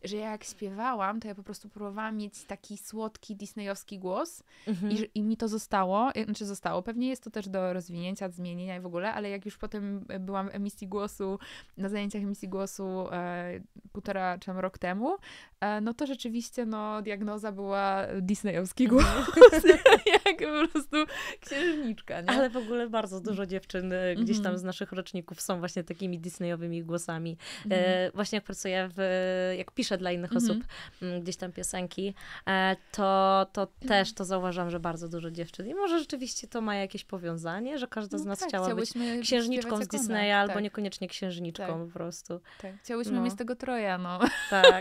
że ja jak śpiewałam, to ja po prostu próbowałam mieć taki słodki disneyowski głos mhm. i, i mi to zostało, znaczy zostało, pewnie jest to też do rozwinięcia, zmienienia i w ogóle, ale jak już potem e, byłam w emisji głosu, na zajęciach emisji głosu e, półtora czy rok temu, e, no to rzeczywiście no, diagnoza była disneyowski mhm. głos, jak po prostu księżniczka, nie? Ale w ogóle bardzo dużo dziewczyn e, gdzieś tam mhm. z naszych roczników są właśnie takimi disneyowymi głosami. E, mhm. Właśnie jak pracuję, w, e, jak piszę piszę dla innych mhm. osób mm, gdzieś tam piosenki, e, to, to tak. też to zauważam, że bardzo dużo dziewczyn. I może rzeczywiście to ma jakieś powiązanie, że każda z no nas tak, chciała być księżniczką z Disneya tak. albo niekoniecznie księżniczką tak. po prostu. Tak. Chciałyśmy no. mieć tego Troja, no. Tak.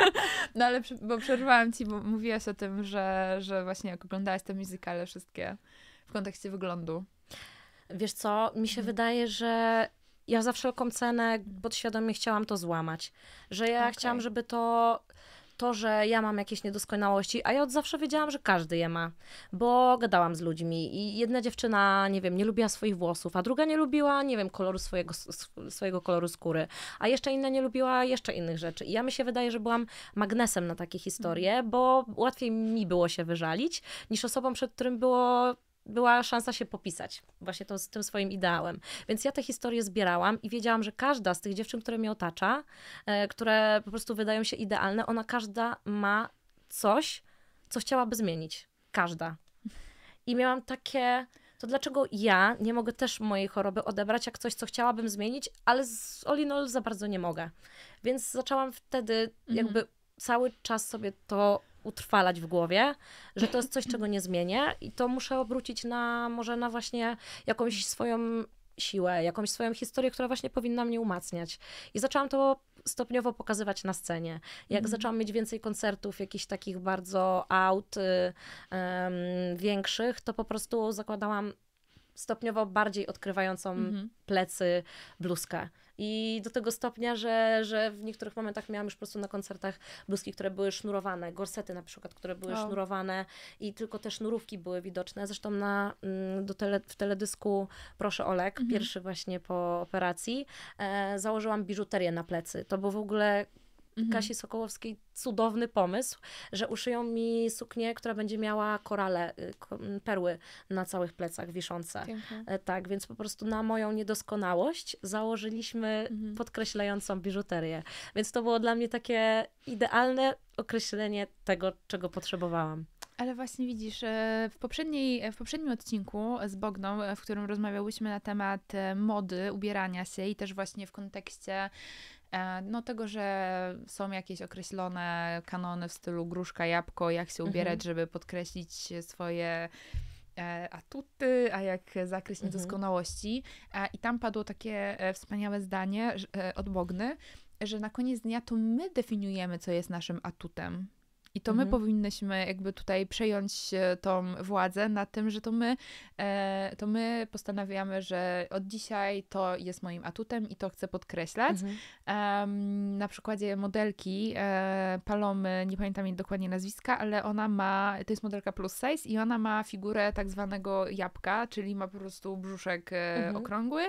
no ale, bo przerwałam ci, bo mówiłaś o tym, że, że właśnie jak oglądałaś te muzykale wszystkie w kontekście wyglądu. Wiesz co, mi się mhm. wydaje, że ja za wszelką cenę podświadomie chciałam to złamać. Że ja okay. chciałam, żeby to to, że ja mam jakieś niedoskonałości, a ja od zawsze wiedziałam, że każdy je ma, bo gadałam z ludźmi i jedna dziewczyna, nie wiem, nie lubiła swoich włosów, a druga nie lubiła, nie wiem, koloru swojego, swojego koloru skóry, a jeszcze inna nie lubiła jeszcze innych rzeczy. I ja mi się wydaje, że byłam magnesem na takie historie, bo łatwiej mi było się wyżalić, niż osobom, przed którym było była szansa się popisać właśnie to, z tym swoim ideałem. Więc ja te historie zbierałam i wiedziałam, że każda z tych dziewczyn, które mnie otacza, e, które po prostu wydają się idealne, ona każda ma coś, co chciałaby zmienić. Każda. I miałam takie to dlaczego ja nie mogę też mojej choroby odebrać jak coś, co chciałabym zmienić, ale z Olinol za bardzo nie mogę. Więc zaczęłam wtedy mhm. jakby cały czas sobie to utrwalać w głowie, że to jest coś, czego nie zmienię i to muszę obrócić na może na właśnie jakąś swoją siłę, jakąś swoją historię, która właśnie powinna mnie umacniać. I zaczęłam to stopniowo pokazywać na scenie. Jak mm. zaczęłam mieć więcej koncertów, jakichś takich bardzo out, y, y, większych, to po prostu zakładałam stopniowo bardziej odkrywającą mhm. plecy bluzkę. I do tego stopnia, że, że w niektórych momentach miałam już po prostu na koncertach bluzki, które były sznurowane, gorsety na przykład, które były sznurowane i tylko te sznurówki były widoczne. Zresztą na, mm, do tele, w teledysku Proszę Olek, mhm. pierwszy właśnie po operacji, e, założyłam biżuterię na plecy. To był w ogóle mhm. Kasi Sokołowskiej cudowny pomysł, że uszyją mi suknię, która będzie miała korale, y, perły na całych plecach wiszące. Pięknie. E, tak, więc po prostu na moją niedoskonałość założyliśmy mhm. podkreślającą biżuterię. Więc to było dla mnie takie idealne określenie tego, czego potrzebowałam. Ale właśnie widzisz, e, w, poprzedniej, e, w poprzednim odcinku z Bogną, w którym rozmawiałyśmy na temat mody, ubierania się i też właśnie w kontekście E, no tego, że są jakieś określone kanony w stylu gruszka, jabłko, jak się ubierać, mhm. żeby podkreślić swoje e, atuty, a jak zakryć niedoskonałości. Mhm. E, I tam padło takie wspaniałe zdanie od Bogny, że na koniec dnia to my definiujemy, co jest naszym atutem. I to mhm. my powinnyśmy jakby tutaj przejąć e, tą władzę na tym, że to my, e, to my postanawiamy, że od dzisiaj to jest moim atutem i to chcę podkreślać. Mhm. na przykładzie modelki e, Palomy, nie pamiętam jej dokładnie nazwiska, ale ona ma, to jest modelka plus size i ona ma figurę tak zwanego jabłka, czyli ma po prostu brzuszek e, mhm. okrągły.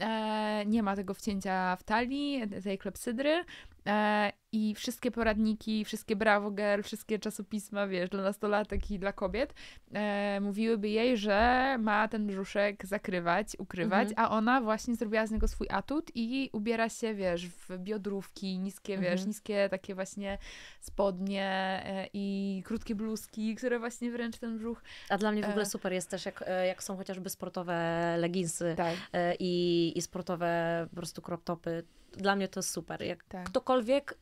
E, nie ma tego wcięcia w talii, tej klepsydry. E, I wszystkie poradniki, wszystkie Bravo Girl, wszystkie czasopisma, wiesz, dla nastolatek i dla kobiet, e, mówiłyby jej, że ma ten brzuszek zakrywać, ukrywać, mhm. a ona właśnie zrobiła z niego swój atut i ubiera się, wiesz, w biodrówki, niskie, wiesz, mhm. niskie takie właśnie spodnie e, i krótkie bluzki, które właśnie wręcz ten brzuch. A dla mnie w ogóle super jest też, jak, jak są chociażby sportowe leginsy tak. i, i sportowe po prostu crop topy dla mnie to super. Jak tak. ktokolwiek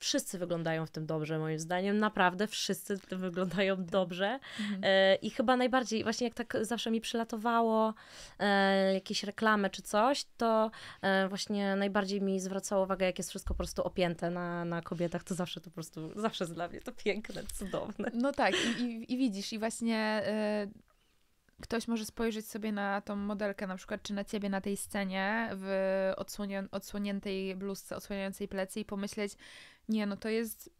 Wszyscy wyglądają w tym dobrze, moim zdaniem. Naprawdę wszyscy wyglądają dobrze. Mhm. E, I chyba najbardziej, właśnie jak tak zawsze mi przylatowało e, jakieś reklamy czy coś, to e, właśnie najbardziej mi zwracało uwagę, jak jest wszystko po prostu opięte na, na kobietach. To zawsze to po prostu, zawsze jest dla mnie to piękne, cudowne. No tak, i, i, i widzisz, i właśnie e, ktoś może spojrzeć sobie na tą modelkę na przykład, czy na ciebie na tej scenie w odsłonię, odsłoniętej bluzce, odsłaniającej plecy i pomyśleć, nie, no to jest,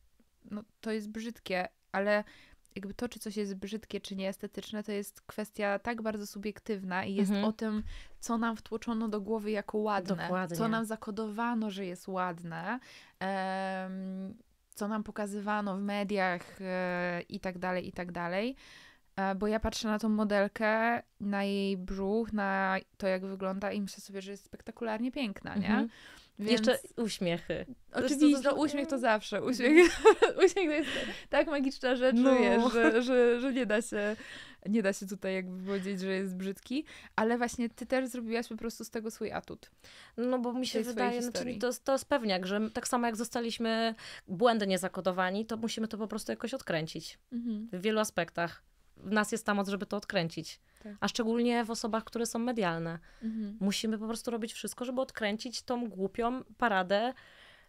no to jest brzydkie, ale jakby to, czy coś jest brzydkie, czy nieestetyczne, to jest kwestia tak bardzo subiektywna i jest mhm. o tym, co nam wtłoczono do głowy jako ładne, Dokładnie. co nam zakodowano, że jest ładne, um, co nam pokazywano w mediach e, i tak dalej, i tak dalej. E, bo ja patrzę na tą modelkę, na jej brzuch, na to, jak wygląda i myślę sobie, że jest spektakularnie piękna, nie? Mhm. Więc... Jeszcze uśmiechy. Oczywiście, to, uśmiech to mm. zawsze. Mhm. Uśmiech, uśmiech to jest tak magiczna rzecz, no. wiesz, że, że, że nie da się nie da się tutaj jakby powiedzieć, że jest brzydki, ale właśnie ty też zrobiłaś po prostu z tego swój atut. No bo mi się wydaje, no, to, to jest pewniak, że tak samo jak zostaliśmy błędnie zakodowani, to musimy to po prostu jakoś odkręcić. Mhm. W wielu aspektach w nas jest ta moc, żeby to odkręcić. Tak. A szczególnie w osobach, które są medialne. Mhm. Musimy po prostu robić wszystko, żeby odkręcić tą głupią paradę,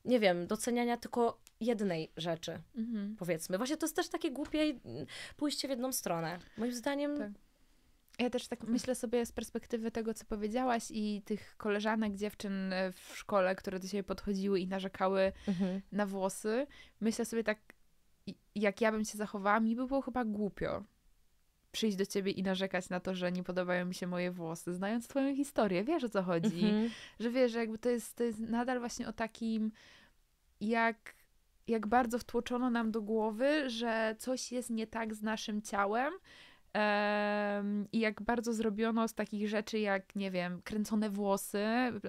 nie wiem, doceniania tylko jednej rzeczy, mhm. powiedzmy. Właśnie to jest też takie głupie pójście w jedną stronę. Moim zdaniem. Tak. Ja też tak mhm. myślę sobie z perspektywy tego, co powiedziałaś i tych koleżanek, dziewczyn e, w szkole, które do siebie podchodziły i narzekały mhm. na włosy. Myślę sobie tak, jak ja bym się zachowała, mi by było chyba głupio przyjść do ciebie i narzekać na to, że nie podobają mi się moje włosy, znając twoją historię, wiesz o co chodzi, mm-hmm. że wiesz, że jakby to jest, to jest nadal właśnie o takim, jak, jak bardzo wtłoczono nam do głowy, że coś jest nie tak z naszym ciałem i jak bardzo zrobiono z takich rzeczy jak, nie wiem, kręcone włosy,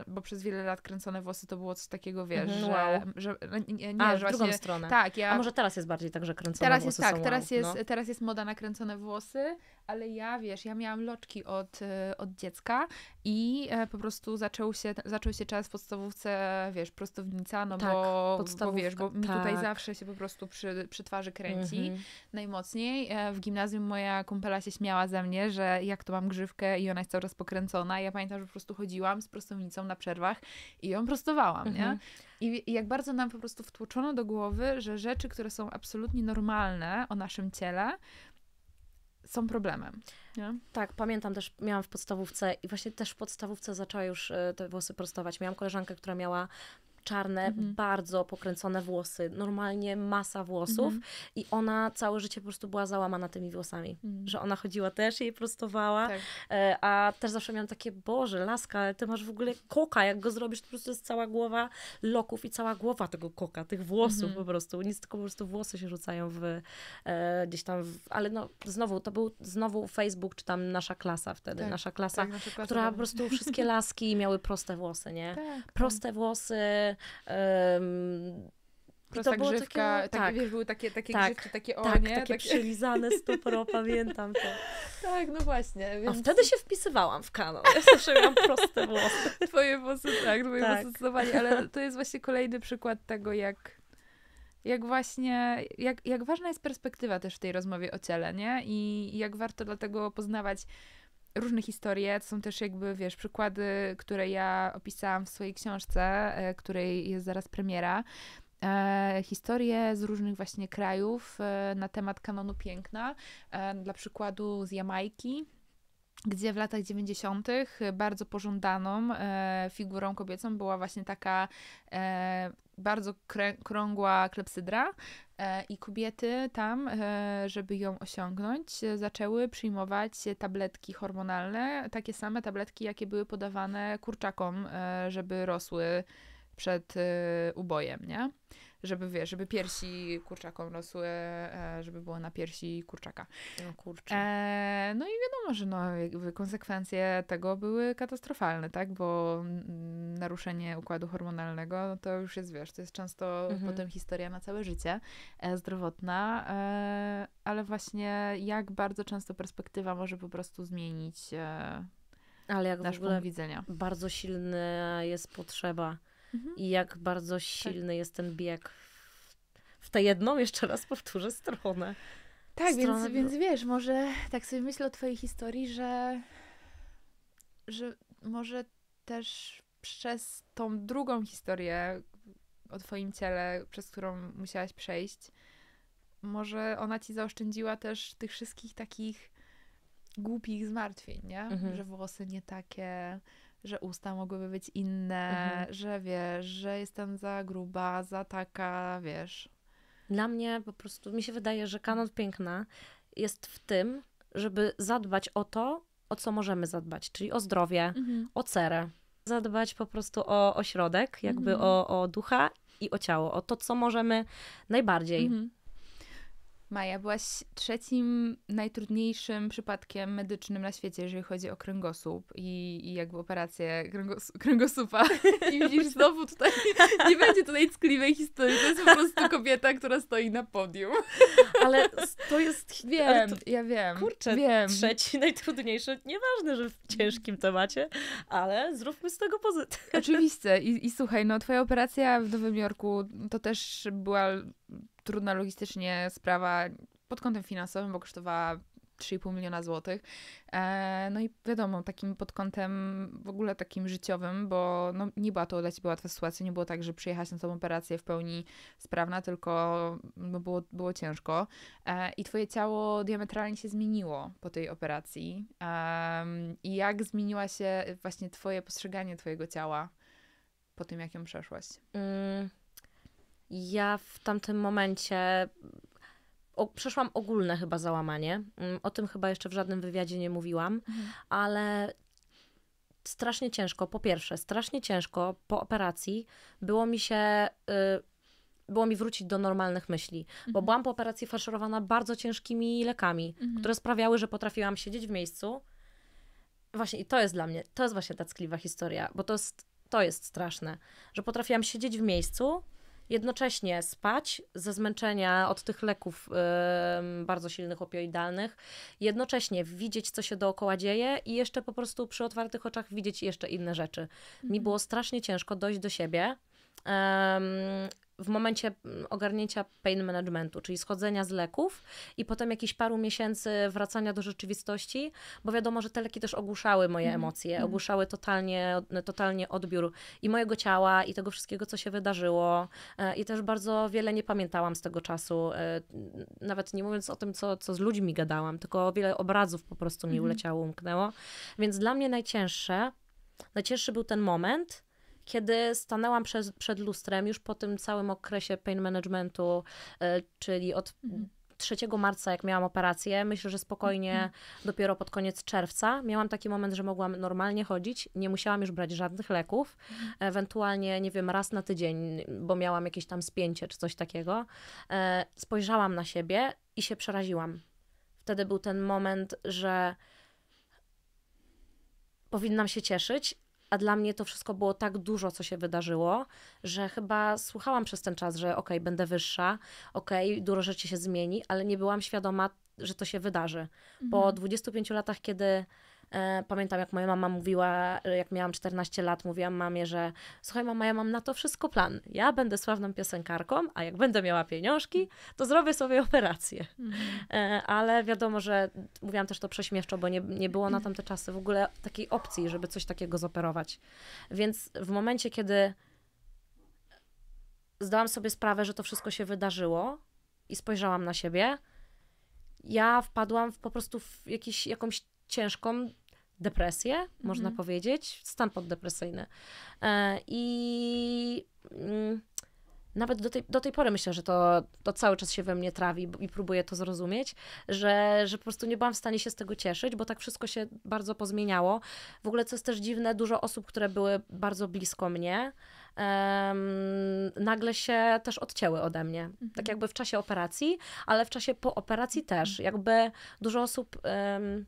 bo przez wiele lat kręcone włosy to było coś takiego, wiesz, mm -hmm. że, że no, nie, nie, A, że w drugą stronę. Tak, ja... A może teraz jest bardziej tak, że kręcone teraz włosy jest, tak, teraz, wow, jest, no. teraz jest moda na kręcone włosy, ale ja, wiesz, ja miałam loczki od, e, od dziecka i e, po prostu zaczął się, zaczął się czas w podstawówce, wiesz, prostownica, no tak, bo, bo wiesz, bo mi tutaj tak. zawsze się po prostu przy, przy twarzy kręci mm -hmm. najmocniej. E, w gimnazjum moja kumpela Nikola się śmiała ze mnie, że jak to mam grzywkę i ona jest cały czas pokręcona. Ja pamiętam, że po prostu chodziłam z prostownicą na przerwach i ją prostowałam, mhm. nie? I, I jak bardzo nam po prostu wtłoczono do głowy, że rzeczy, które są absolutnie normalne o naszym ciele, są problemem. Nie? Tak, pamiętam też, miałam w podstawówce i właśnie też w podstawówce zaczęła już y, te włosy prostować. Miałam koleżankę, która miała czarne, mhm. bardzo pokręcone włosy, normalnie masa włosów mhm. i ona całe życie po prostu była załamana tymi włosami, mhm. że ona chodziła też jej prostowała, tak. E, a też zawsze miałam takie, Boże, laska, ty masz w ogóle koka, jak go zrobisz, to po prostu jest cała głowa loków i cała głowa tego koka, tych włosów mhm. po prostu, nic tylko po prostu włosy się rzucają w, e, gdzieś tam, w, ale no znowu, to był znowu Facebook, czy tam nasza klasa wtedy, tak, nasza klasa, tak, nasza klasa która po prostu wszystkie laski miały proste włosy, nie? Tak. tak. Proste włosy, Um, było grzywka, takie, tak, wiesz, były takie, takie tak, grzywki, takie o, tak, nie? takie, takie... przylizane stopro pamiętam to. Tak, no właśnie. Więc... A wtedy się wpisywałam w kanon. Ja zawsze miałam proste włosy. Twoje włosy, tak, twoje tak. włosy zdecydowanie, ale to jest właśnie kolejny przykład tego, jak jak właśnie, jak, jak ważna jest perspektywa też w tej rozmowie o ciele, nie? I jak warto dlatego poznawać różne historie, to są też jakby, wiesz, przykłady, które ja opisałam w swojej książce, e, której jest zaraz premiera. E, historie z różnych właśnie krajów e, na temat kanonu piękna. E, dla przykładu z Jamajki, gdzie w latach 90. bardzo pożądaną e, figurą kobiecą była właśnie taka e, bardzo krągła klepsydra e, i kobiety tam, e, żeby ją osiągnąć, zaczęły przyjmować tabletki hormonalne, takie same tabletki, jakie były podawane kurczakom, e, żeby rosły przed ubojem, nie? żeby wiesz, żeby piersi kurczakom rosły, e, żeby było na piersi kurczaka. No kurczak. E, no i wiadomo, że no, konsekwencje tego były katastrofalne, tak, bo mm, naruszenie układu hormonalnego no to już jest, wiesz, to jest często mhm. potem historia na całe życie e, zdrowotna, e, ale właśnie jak bardzo często perspektywa może po prostu zmienić e, ale jak nasz w ogóle punkt widzenia. Bardzo silna jest potrzeba Mhm. I jak bardzo tak. silny tak. jest ten bieg w, w tę jedną, jeszcze raz powtórzę, stronę. Tak, stronę... Więc, więc wiesz, może tak sobie myślę o twojej historii, że, że może też przez tą drugą historię o twoim ciele, przez którą musiałaś przejść, może ona ci zaoszczędziła też tych wszystkich takich głupich zmartwień, nie? Mhm. Że włosy nie takie, że usta mogłyby być inne, mhm. że wiesz, że jestem za gruba, za taka, wiesz. Dla mnie po prostu, mi się wydaje, że kanon piękna jest w tym, żeby zadbać o to, o co możemy zadbać, czyli o zdrowie, mhm. o cerę. Zadbać po prostu o ośrodek, jakby mhm. o, o ducha i o ciało, o to, co możemy najbardziej. Mhm. Maja, byłaś trzecim najtrudniejszym przypadkiem medycznym na świecie, jeżeli chodzi o kręgosłup i, i jakby operację kręgos kręgosłupa. I widzisz, znowu tutaj nie będzie tutaj tkliwej historii. To jest po prostu kobieta, która stoi na podium. Ale to jest... Wiem, to, ja wiem. Kurczę, wiem. trzeci najtrudniejszy. Nieważne, że w ciężkim temacie, ale zróbmy z tego pozytyw. Oczywiście. I, i słuchaj, no twoja operacja w Nowym Jorku to też była trudna logistycznie sprawa pod kątem finansowym, bo kosztowała 3,5 miliona złotych. E, no i wiadomo, takim pod kątem w ogóle takim życiowym, bo no, nie była to dla ciebie łatwa sytuacja, nie było tak, że przyjechać na tą operację w pełni sprawna, tylko no, było, było ciężko. E, I twoje ciało diametralnie się zmieniło po tej operacji. I jak zmieniła się właśnie twoje postrzeganie twojego ciała po tym, jak ją przeszłaś? Mm. Ja w tamtym momencie o, przeszłam ogólne chyba załamanie. Mm, o tym chyba jeszcze w żadnym wywiadzie nie mówiłam, mhm. ale strasznie ciężko. Po pierwsze, strasznie ciężko po operacji było mi się. Y, było mi wrócić do normalnych myśli, mhm. bo byłam po operacji faszerowana bardzo ciężkimi lekami, mhm. które sprawiały, że potrafiłam siedzieć w miejscu. Właśnie i to jest dla mnie, to jest właśnie ta tkliwa historia, bo to jest, to jest straszne, że potrafiłam siedzieć w miejscu, jednocześnie spać ze zmęczenia od tych leków yy, bardzo silnych opioidalnych, jednocześnie widzieć, co się dookoła dzieje i jeszcze po prostu przy otwartych oczach widzieć jeszcze inne rzeczy. Mi mhm. było strasznie ciężko dojść do siebie w momencie mm, ogarnięcia pain managementu, czyli schodzenia z leków i potem jakichś paru miesięcy wracania do rzeczywistości, bo wiadomo, że te leki też ogłuszały moje mhm. emocje, mm. ogłuszały totalnie, totalnie odbiór i mojego ciała, i tego wszystkiego, co się wydarzyło. E, I też bardzo wiele nie pamiętałam z tego czasu, e, nawet nie mówiąc o tym, co, co z ludźmi gadałam, tylko wiele obrazów po prostu mi mhm. uleciało, umknęło. Więc dla mnie najcięższe, najcięższy był ten moment, kiedy stanęłam przez, przed lustrem już po tym całym okresie pain managementu, e, czyli od. 3 mhm. marca, jak miałam operację, myślę, że spokojnie mhm. dopiero pod koniec czerwca miałam taki moment, że mogłam normalnie chodzić, nie musiałam już brać żadnych leków, mhm. ewentualnie, nie wiem, raz na tydzień, bo miałam jakieś tam spięcie czy coś takiego. E, spojrzałam na siebie i się przeraziłam. Wtedy był ten moment, że powinnam się cieszyć, a dla mnie to wszystko było tak dużo, co się wydarzyło, że chyba słuchałam przez ten czas, że okej, okay, będę wyższa, okej, okay, dużo rzeczy się zmieni, ale nie byłam świadoma, że to się wydarzy. Mhm. Po 25 latach, kiedy E, pamiętam, jak moja mama mówiła, e, jak miałam 14 lat, mówiłam mamie, że słuchaj mama, ja mam na to wszystko plan. Ja będę sławną piosenkarką, a jak będę miała pieniążki, to zrobię sobie operację. Mhm. E, ale wiadomo, że mówiłam też to prześmiewczo, bo nie, nie było na tamte czasy w ogóle takiej opcji, żeby coś takiego zoperować. Więc w momencie, kiedy zdałam sobie sprawę, że to wszystko się wydarzyło i spojrzałam na siebie, ja wpadłam w, po prostu w jakiś, jakąś ciężką depresję, mhm. można powiedzieć, stan poddepresyjny. E, I mm, nawet do tej, do tej pory myślę, że to, to cały czas się we mnie trawi i próbuję to zrozumieć, że, że po prostu nie byłam w stanie się z tego cieszyć, bo tak wszystko się bardzo pozmieniało. W ogóle, co jest też dziwne, dużo osób, które były bardzo blisko mnie, Um, nagle się też odcięły ode mnie. Mhm. Tak jakby w czasie operacji, ale w czasie po operacji mhm. też. Jakby dużo osób. Um,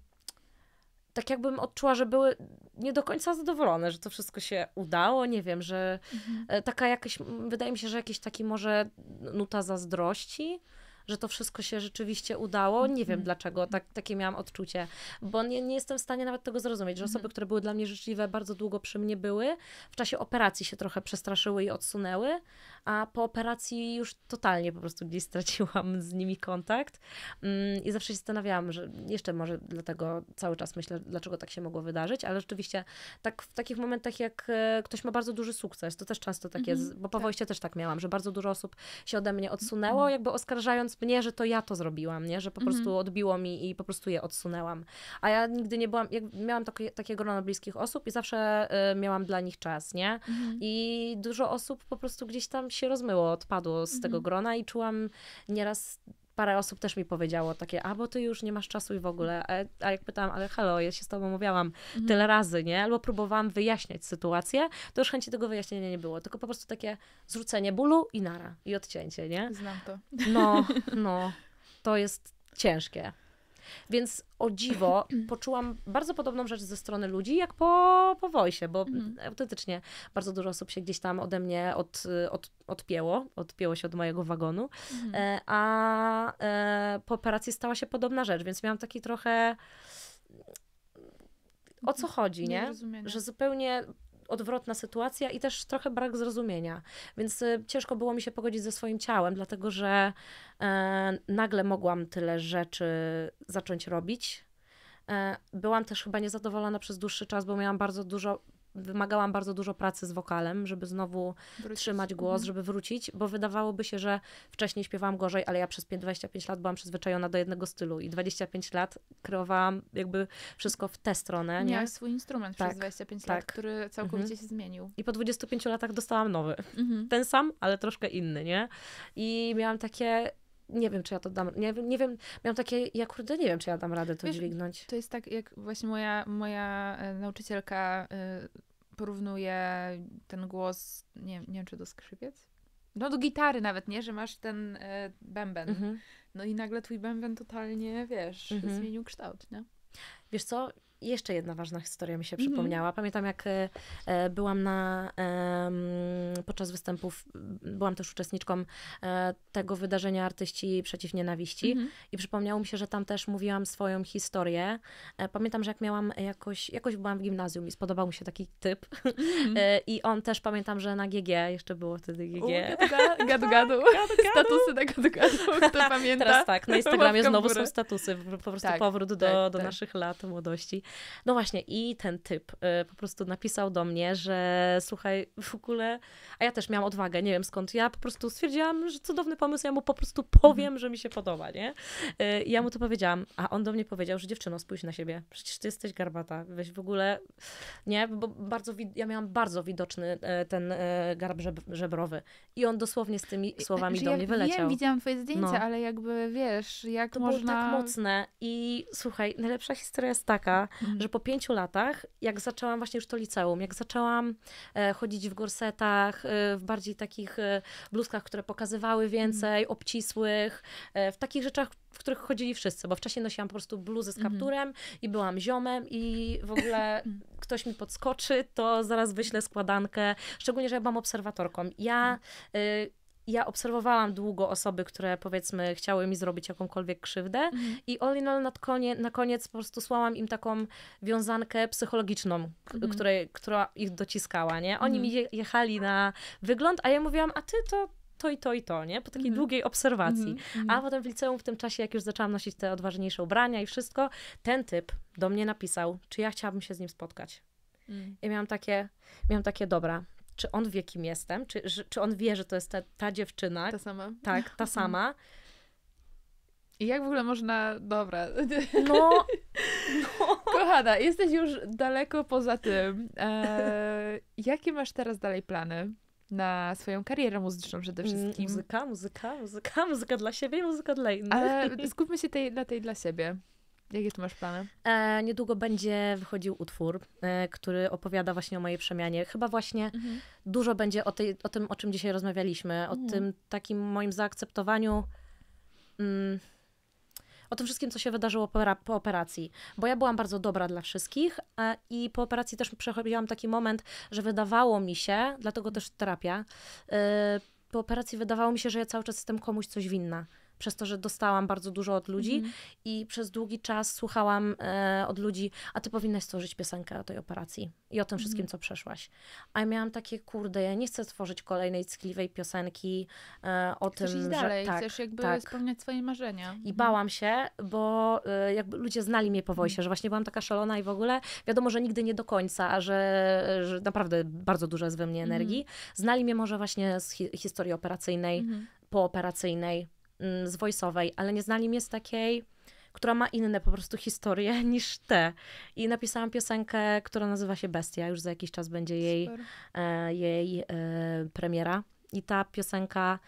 tak jakbym odczuła, że były nie do końca zadowolone, że to wszystko się udało, nie wiem, że mhm. E, taka jakaś, wydaje mi się, że jakiś taki może nuta zazdrości, że to wszystko się rzeczywiście udało. Nie wiem mhm. dlaczego, tak, takie miałam odczucie, bo nie, nie jestem w stanie nawet tego zrozumieć, że osoby, mhm. które były dla mnie życzliwe, bardzo długo przy mnie były. W czasie operacji się trochę przestraszyły i odsunęły, a po operacji już totalnie po prostu gdzieś straciłam z nimi kontakt mm, i zawsze się zastanawiałam, że jeszcze może dlatego cały czas myślę, dlaczego tak się mogło wydarzyć, ale rzeczywiście tak w takich momentach, jak e, ktoś ma bardzo duży sukces, to też często tak jest, mhm. bo po tak. wojście też tak miałam, że bardzo dużo osób się ode mnie odsunęło, jakby oskarżając wyrzucając mnie, że to ja to zrobiłam, nie? że po mhm. prostu odbiło mi i po prostu je odsunęłam. A ja nigdy nie byłam, miałam takie, takie grono bliskich osób i zawsze y, miałam dla nich czas, nie? Mhm. I dużo osób po prostu gdzieś tam się rozmyło, odpadło z tego mhm. grona i czułam nieraz parę osób też mi powiedziało takie, a bo ty już nie masz czasu i w ogóle, a, a jak pytałam, ale halo, ja się z tobą mówiłam mhm. tyle razy, nie? Albo próbowałam wyjaśniać sytuację, to już chęci tego wyjaśnienia nie było, tylko po prostu takie zrzucenie bólu i nara, i odcięcie, nie? Znam to. No, no, to jest ciężkie. Więc o dziwo poczułam bardzo podobną rzecz ze strony ludzi, jak po, po Wojsie, bo mhm. autentycznie bardzo dużo osób się gdzieś tam ode mnie od, od, odpięło, odpięło się od mojego wagonu, mhm. E, a e, po operacji stała się podobna rzecz, więc miałam taki trochę o co chodzi, nie? nie? Że zupełnie odwrotna sytuacja i też trochę brak zrozumienia. Więc y, ciężko było mi się pogodzić ze swoim ciałem, dlatego że e, nagle mogłam tyle rzeczy zacząć robić. E, byłam też chyba niezadowolona przez dłuższy czas, bo miałam bardzo dużo wymagałam bardzo dużo pracy z wokalem, żeby znowu wrócić. trzymać głos, mhm. żeby wrócić, bo wydawałoby się, że wcześniej śpiewałam gorzej, ale ja przez 25 lat byłam przyzwyczajona do jednego stylu i 25 lat kreowałam jakby wszystko w tę stronę. Nie? Miałaś swój instrument tak, przez 25 tak. lat, który całkowicie mhm. się zmienił. I po 25 latach dostałam nowy. Mhm. Ten sam, ale troszkę inny, nie? I miałam takie, nie wiem, czy ja to dam, nie, nie wiem, miałam takie, ja kurde, nie wiem, czy ja dam radę to Wiesz, dźwignąć. To jest tak, jak właśnie moja, moja e, nauczycielka e, porównuje ten głos, nie, nie wiem, czy do skrzypiec? No do gitary nawet, nie? Że masz ten e, bęben. Mhm. No i nagle twój bęben totalnie, wiesz, mhm. zmienił kształt, nie? Wiesz co, jeszcze jedna ważna historia mi się mhm. przypomniała. Pamiętam, jak e, e, byłam na, podczas występów, byłam też uczestniczką e, tego wydarzenia Artyści Przeciw Nienawiści mm i przypomniało mi się, że tam też mówiłam swoją historię. Pamiętam, że jak miałam jakoś, jakoś byłam w gimnazjum i spodobał mi się taki typ mm i on też, pamiętam, że na GG, jeszcze było wtedy GG. gadu, gadu. Statusy na gadu, gadu, kto pamięta. Teraz tak, na Instagramie znowu są statusy, po prostu tak, powrót do, tak, do tak. naszych lat młodości. No właśnie, i ten typ y, po prostu napisał do mnie, że słuchaj, w ogóle, a ja też miałam odwagę, nie wiem skąd, ja po prostu stwierdziłam, że cudowny pomysł, ja mu po prostu mhm. powiem, że mi się podoba, nie? Y, I ja mu to powiedziałam, a on do mnie powiedział, że dziewczyno, spójrz na siebie, przecież ty jesteś garbata, weź w ogóle, nie? Bo bardzo, ja miałam bardzo widoczny y, ten garb żebrowy i on dosłownie z tymi słowami że do ja mnie wyleciał. Wiem, widziałam twoje zdjęcia, no. ale jakby wiesz, jak to można... To było tak mocne i słuchaj, najlepsza historia jest taka, Mhm. że po pięciu latach, jak zaczęłam właśnie już to liceum, jak zaczęłam e, chodzić w gorsetach, e, w bardziej takich e, bluzkach, które pokazywały więcej, mhm. obcisłych, w takich rzeczach, w których chodzili wszyscy, bo wcześniej nosiłam po prostu bluzy z mhm. kapturem mm. i byłam ziomem i w ogóle ktoś mi podskoczy, to zaraz wyślę składankę, szczególnie, że ja byłam obserwatorką. Ja... Y, ja obserwowałam długo osoby, które powiedzmy chciały mi zrobić jakąkolwiek krzywdę mm. i all in all na, konie, na koniec po prostu słałam im taką wiązankę psychologiczną, mm. której, która ich dociskała, nie? Oni mm. mi jechali na wygląd, a ja mówiłam, a ty to to i to i to, nie? Po takiej mm. długiej obserwacji. Mm A potem w liceum, w tym czasie, jak już zaczęłam nosić te odważniejsze ubrania i wszystko, ten typ do mnie napisał, czy ja chciałabym się z nim spotkać. Mm. I miałam takie, miałam takie, dobra, czy on wie, kim jestem, czy, czy on wie, że to jest ta, ta dziewczyna. Ta sama. Tak, ta mhm. sama. I jak w ogóle można. Dobra. No. no. Kochana, jesteś już daleko poza tym. E, jakie masz teraz dalej plany na swoją karierę muzyczną przede wszystkim? Muzyka, muzyka, muzyka, muzyka dla siebie i muzyka dla innych. Ale skupmy się tej, na tej dla siebie. Jakie tu masz plany? E, niedługo będzie wychodził utwór, e, który opowiada właśnie o mojej przemianie. Chyba właśnie mhm. dużo będzie o, tej, o tym, o czym dzisiaj rozmawialiśmy, o mhm. tym takim moim zaakceptowaniu. Mm, o tym wszystkim, co się wydarzyło po, operacji. Bo ja byłam bardzo dobra dla wszystkich e, i po operacji też przechodziłam taki moment, że wydawało mi się, dlatego też terapia, e, po operacji wydawało mi się, że ja cały czas jestem komuś coś winna przez to, że dostałam bardzo dużo od ludzi mm. i przez długi czas słuchałam e, od ludzi, a ty powinnaś stworzyć piosenkę o tej operacji i o tym mm. wszystkim, co przeszłaś. A ja miałam takie, kurde, ja nie chcę stworzyć kolejnej ckliwej piosenki e, o chcesz tym, iść dalej, że... Tak, chcesz jakby tak. spełniać swoje marzenia. I mhm. bałam się, bo e, jakby ludzie znali mnie po wojsie, mhm. że właśnie byłam taka szalona i w ogóle, wiadomo, że nigdy nie do końca, a że, że naprawdę bardzo dużo jest we mnie mhm. energii. Znali mnie może właśnie z hi historii operacyjnej, pooperacyjnej, Mm, z voiceowej, ale nie znali mnie z takiej, która ma inne po prostu historie niż te. I napisałam piosenkę, która nazywa się Bestia. Już za jakiś czas będzie jej, e, jej e, premiera. I ta piosenka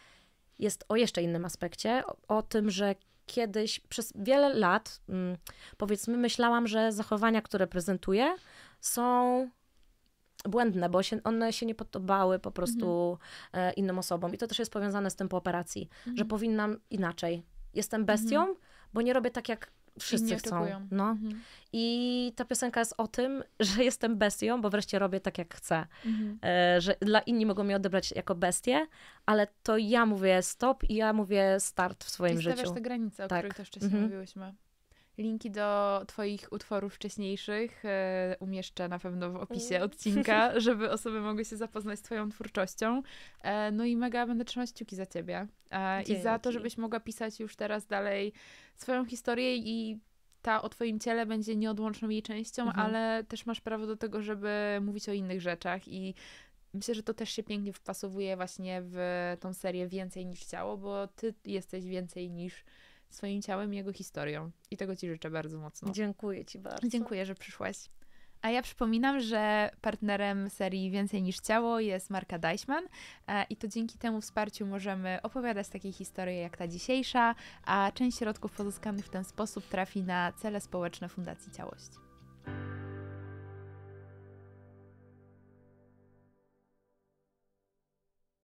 jest o jeszcze innym aspekcie, o, o tym, że kiedyś przez wiele lat, mm, powiedzmy, myślałam, że zachowania, które prezentuję, są błędne, bo się, one się nie podobały po prostu mhm. E, innym osobom. I to też jest powiązane z tym po operacji, mhm. że powinnam inaczej. Jestem bestią, mhm. bo nie robię tak, jak wszyscy chcą. No. Mhm. I ta piosenka jest o tym, że jestem bestią, bo wreszcie robię tak, jak chcę. Mhm. E, że dla inni mogą mnie odebrać jako bestię, ale to ja mówię stop i ja mówię start w swoim I życiu. I te granice, o tak. których też wcześniej mhm. mówiłyśmy. Linki do Twoich utworów wcześniejszych e, umieszczę na pewno w opisie mm. odcinka, żeby osoby mogły się zapoznać z Twoją twórczością. E, no i mega będę trzymać kciuki za Ciebie e, i za to, żebyś mogła pisać już teraz dalej swoją historię i ta o Twoim ciele będzie nieodłączną jej częścią, mhm. ale też masz prawo do tego, żeby mówić o innych rzeczach i myślę, że to też się pięknie wpasowuje właśnie w tą serię Więcej niż ciało, bo Ty jesteś więcej niż swoim ciałem i jego historią. I tego Ci życzę bardzo mocno. Dziękuję Ci bardzo. Dziękuję, że przyszłaś. A ja przypominam, że partnerem serii Więcej niż Ciało jest marka Deichmann e, i to dzięki temu wsparciu możemy opowiadać takie historie jak ta dzisiejsza, a część środków pozyskanych w ten sposób trafi na cele społeczne Fundacji Ciałość.